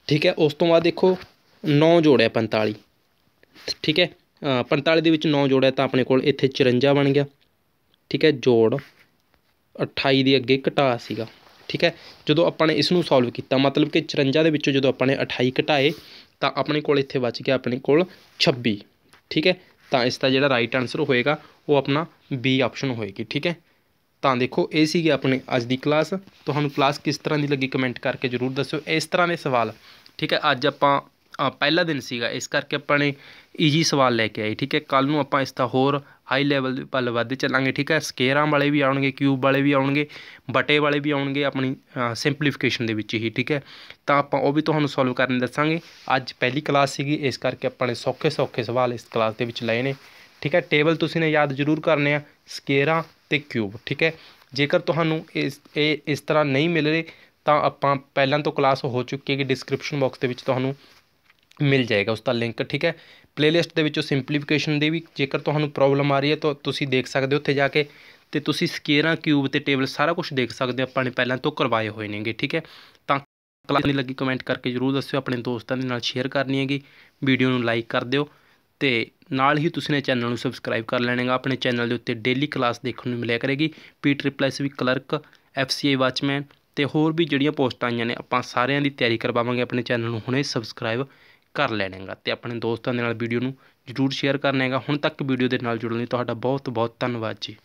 ਠੀਕ ਹੈ ਉਸ ਤੋਂ ਬਾਅਦ ਦੇਖੋ 9 ਜੋੜਿਆ 45 ਠੀਕ ਹੈ 45 ਦੇ ਵਿੱਚ 9 ਜੋੜਿਆ ਤਾਂ ਆਪਣੇ ਕੋਲ ਇੱਥੇ 54 ਬਣ ਗਿਆ ਠੀਕ ਹੈ ਜੋੜ 28 ਦੇ ਅੱਗੇ ਘਟਾ ਸੀਗਾ ਠੀਕ ਹੈ ਜਦੋਂ ਆਪਾਂ ਨੇ ਇਸ ਨੂੰ ਸੋਲਵ ਕੀਤਾ ਮਤਲਬ ਕਿ 54 ਦੇ ਵਿੱਚੋਂ ਜਦੋਂ ਆਪਾਂ ਨੇ 28 ਘਟਾਏ ਤਾਂ ਆਪਣੇ ਕੋਲ ਇੱਥੇ ਬਚ ਗਿਆ ਆਪਣੇ ਕੋਲ 26 ਠੀਕ ਹੈ ਤਾਂ ਇਸ ਦਾ ਜਿਹੜਾ ਰਾਈਟ ਆਨਸਰ ਹੋਏਗਾ ਉਹ ਆਪਣਾ ਬੀ ਆਪਸ਼ਨ ਹੋਏਗੀ ਠੀਕ ਹੈ ਤਾਂ ਦੇਖੋ ਇਹ ਸੀਗੀ ਆਪਣੇ ਅੱਜ ਦੀ ਕਲਾਸ ਤੁਹਾਨੂੰ ਕਲਾਸ ਕਿਸ ਤਰ੍ਹਾਂ ਦੀ ਲੱਗੀ ਕਮੈਂਟ ਕਰਕੇ ਜ਼ਰੂਰ ਦੱਸਿਓ ਇਸ ਤਰ੍ਹਾਂ ਦੇ ਸਵਾਲ ਠੀਕ ਹੈ ਅੱਜ ਆਪਾਂ ਪਹਿਲਾ ਦਿਨ ਸੀਗਾ ਇਸ ਕਰਕੇ ਆਪਾਂ ਨੇ ਈਜੀ ਸਵਾਲ ਲੈ ਕੇ ਆਏ ਠੀਕ ਹੈ ਕੱਲ ਨੂੰ ਆਪਾਂ ਇਸ ਦਾ ਹੋਰ ਹਾਈ ਲੈਵਲ ਦੇ ਪੱਲ ਵੱਧ ਚੱਲਾਂਗੇ ਠੀਕ ਹੈ ਸਕੇਅਰਾਂ ਵਾਲੇ ਵੀ ਆਉਣਗੇ ਕਿਊਬ ਵਾਲੇ ਵੀ ਆਉਣਗੇ ਬਟੇ ਵਾਲੇ ਵੀ ਆਉਣਗੇ ਆਪਣੀ ਸਿੰਪਲੀਫਿਕੇਸ਼ਨ ਦੇ ਵਿੱਚ ਹੀ ਠੀਕ ਹੈ ਤਾਂ ਆਪਾਂ ਉਹ ਵੀ ਤੁਹਾਨੂੰ ਸੋਲਵ ਕਰਨ ਦੱਸਾਂਗੇ ਅੱਜ ਪਹਿਲੀ ਕਲਾਸ ਸੀਗੀ ਇਸ ਕਰਕੇ ਆਪਾਂ ਨੇ ਸੌਖੇ ਸੌਖੇ ਸਵਾਲ ਇਸ ਕਲਾਸ ਦੇ ਵਿੱਚ ਲਏ ਨੇ ਠੀਕ ਹੈ ਟੇਬਲ ਤੁਸੀਂ ਨੇ ਯਾਦ ਜ਼ਰੂਰ ਕਰਨੇ ਆ ਸਕੇਅਰਾਂ ਤੇ ਕਿਊਬ ਠੀਕ ਹੈ ਜੇਕਰ ਤੁਹਾਨੂੰ ਇਸ ਇਹ ਇਸ ਤਰ੍ਹਾਂ ਨਹੀਂ ਮਿਲ ਰਹੇ ਤਾਂ ਆਪਾਂ ਪਹਿਲਾਂ ਤੋਂ ਕਲਾਸ ਹੋ ਚੁੱਕੀ ਹੈ ਡਿਸਕ੍ਰਿਪਸ਼ਨ ਬਾਕਸ ਦੇ ਵਿੱਚ ਤੁਹਾਨੂੰ ਮਿਲ ਜਾਏਗਾ ਉਸ ਦਾ ਲਿੰਕ ਠੀਕ ਹੈ ਪਲੇਲਿਸਟ ਦੇ ਵਿੱਚੋਂ ਸਿੰਪਲੀਫਿਕੇਸ਼ਨ ਦੇ ਵੀ ਜੇਕਰ ਤੁਹਾਨੂੰ ਪ੍ਰੋਬਲਮ ਆ ਰਹੀ ਹੈ ਤਾਂ ਤੁਸੀਂ ਦੇਖ ਸਕਦੇ ਹੋ ਉੱਥੇ ਜਾ ਕੇ ਤੇ ਤੁਸੀਂ ਸਕੇਰਾਂ ਕਿਊਬ ਤੇ ਟੇਬਲ ਸਾਰਾ ਕੁਝ ਦੇਖ ਸਕਦੇ ਹੋ ਆਪਾਂ ਨੇ ਪਹਿਲਾਂ ਤੋਂ ਕਰਵਾਏ ਹੋਏ ਨੇਗੇ ਠੀਕ ਹੈ ਤਾਂ ਕਲਾਸ ਨਹੀਂ ਲੱਗੀ ਕਮੈਂਟ ਕਰਕੇ ਜਰੂਰ ਦੱਸਿਓ ਆਪਣੇ ਦੋਸਤਾਂ ਦੇ ਨਾਲ ਸ਼ੇਅਰ ਕਰਨੀ ਹੈਗੀ ਵੀਡੀਓ ਨੂੰ ਲਾਈਕ ਕਰ ਦਿਓ ਤੇ ਨਾਲ ਹੀ ਤੁਸੀਂ ਨੇ ਚੈਨਲ ਨੂੰ ਸਬਸਕ੍ਰਾਈਬ ਕਰ ਲੈਣਾਗਾ ਆਪਣੇ ਚੈਨਲ ਦੇ ਉੱਤੇ ਡੇਲੀ ਕਲਾਸ ਦੇਖਣ ਨੂੰ ਮਿਲਿਆ ਕਰੇਗੀ P triple S B clerk F C I watchman ਤੇ ਹੋਰ ਵੀ ਜਿਹੜੀਆਂ ਪੋਸਟਾਂ ਆਈਆਂ ਨੇ ਆਪਾਂ ਸਾਰਿਆਂ ਦੀ ਤਿਆਰੀ ਕਰਵਾਵਾਂਗੇ ਆਪਣੇ ਚੈਨਲ ਨੂੰ ਹੁਣੇ ਸਬਸਕ੍ਰਾਈਬ ਕਰ ਲੈਣਾਗਾ ਤੇ ਆਪਣੇ ਦੋਸਤਾਂ ਦੇ ਨਾਲ ਵੀਡੀਓ ਨੂੰ ਜ਼ਰੂਰ ਸ਼ੇਅਰ ਕਰਨਾ ਹੈਗਾ ਹੁਣ ਤੱਕ ਵੀਡੀਓ ਦੇ ਨਾਲ ਜੁੜਨ ਲਈ ਤੁਹਾਡਾ ਬਹੁਤ ਬਹੁਤ ਧੰਨਵਾਦ ਜੀ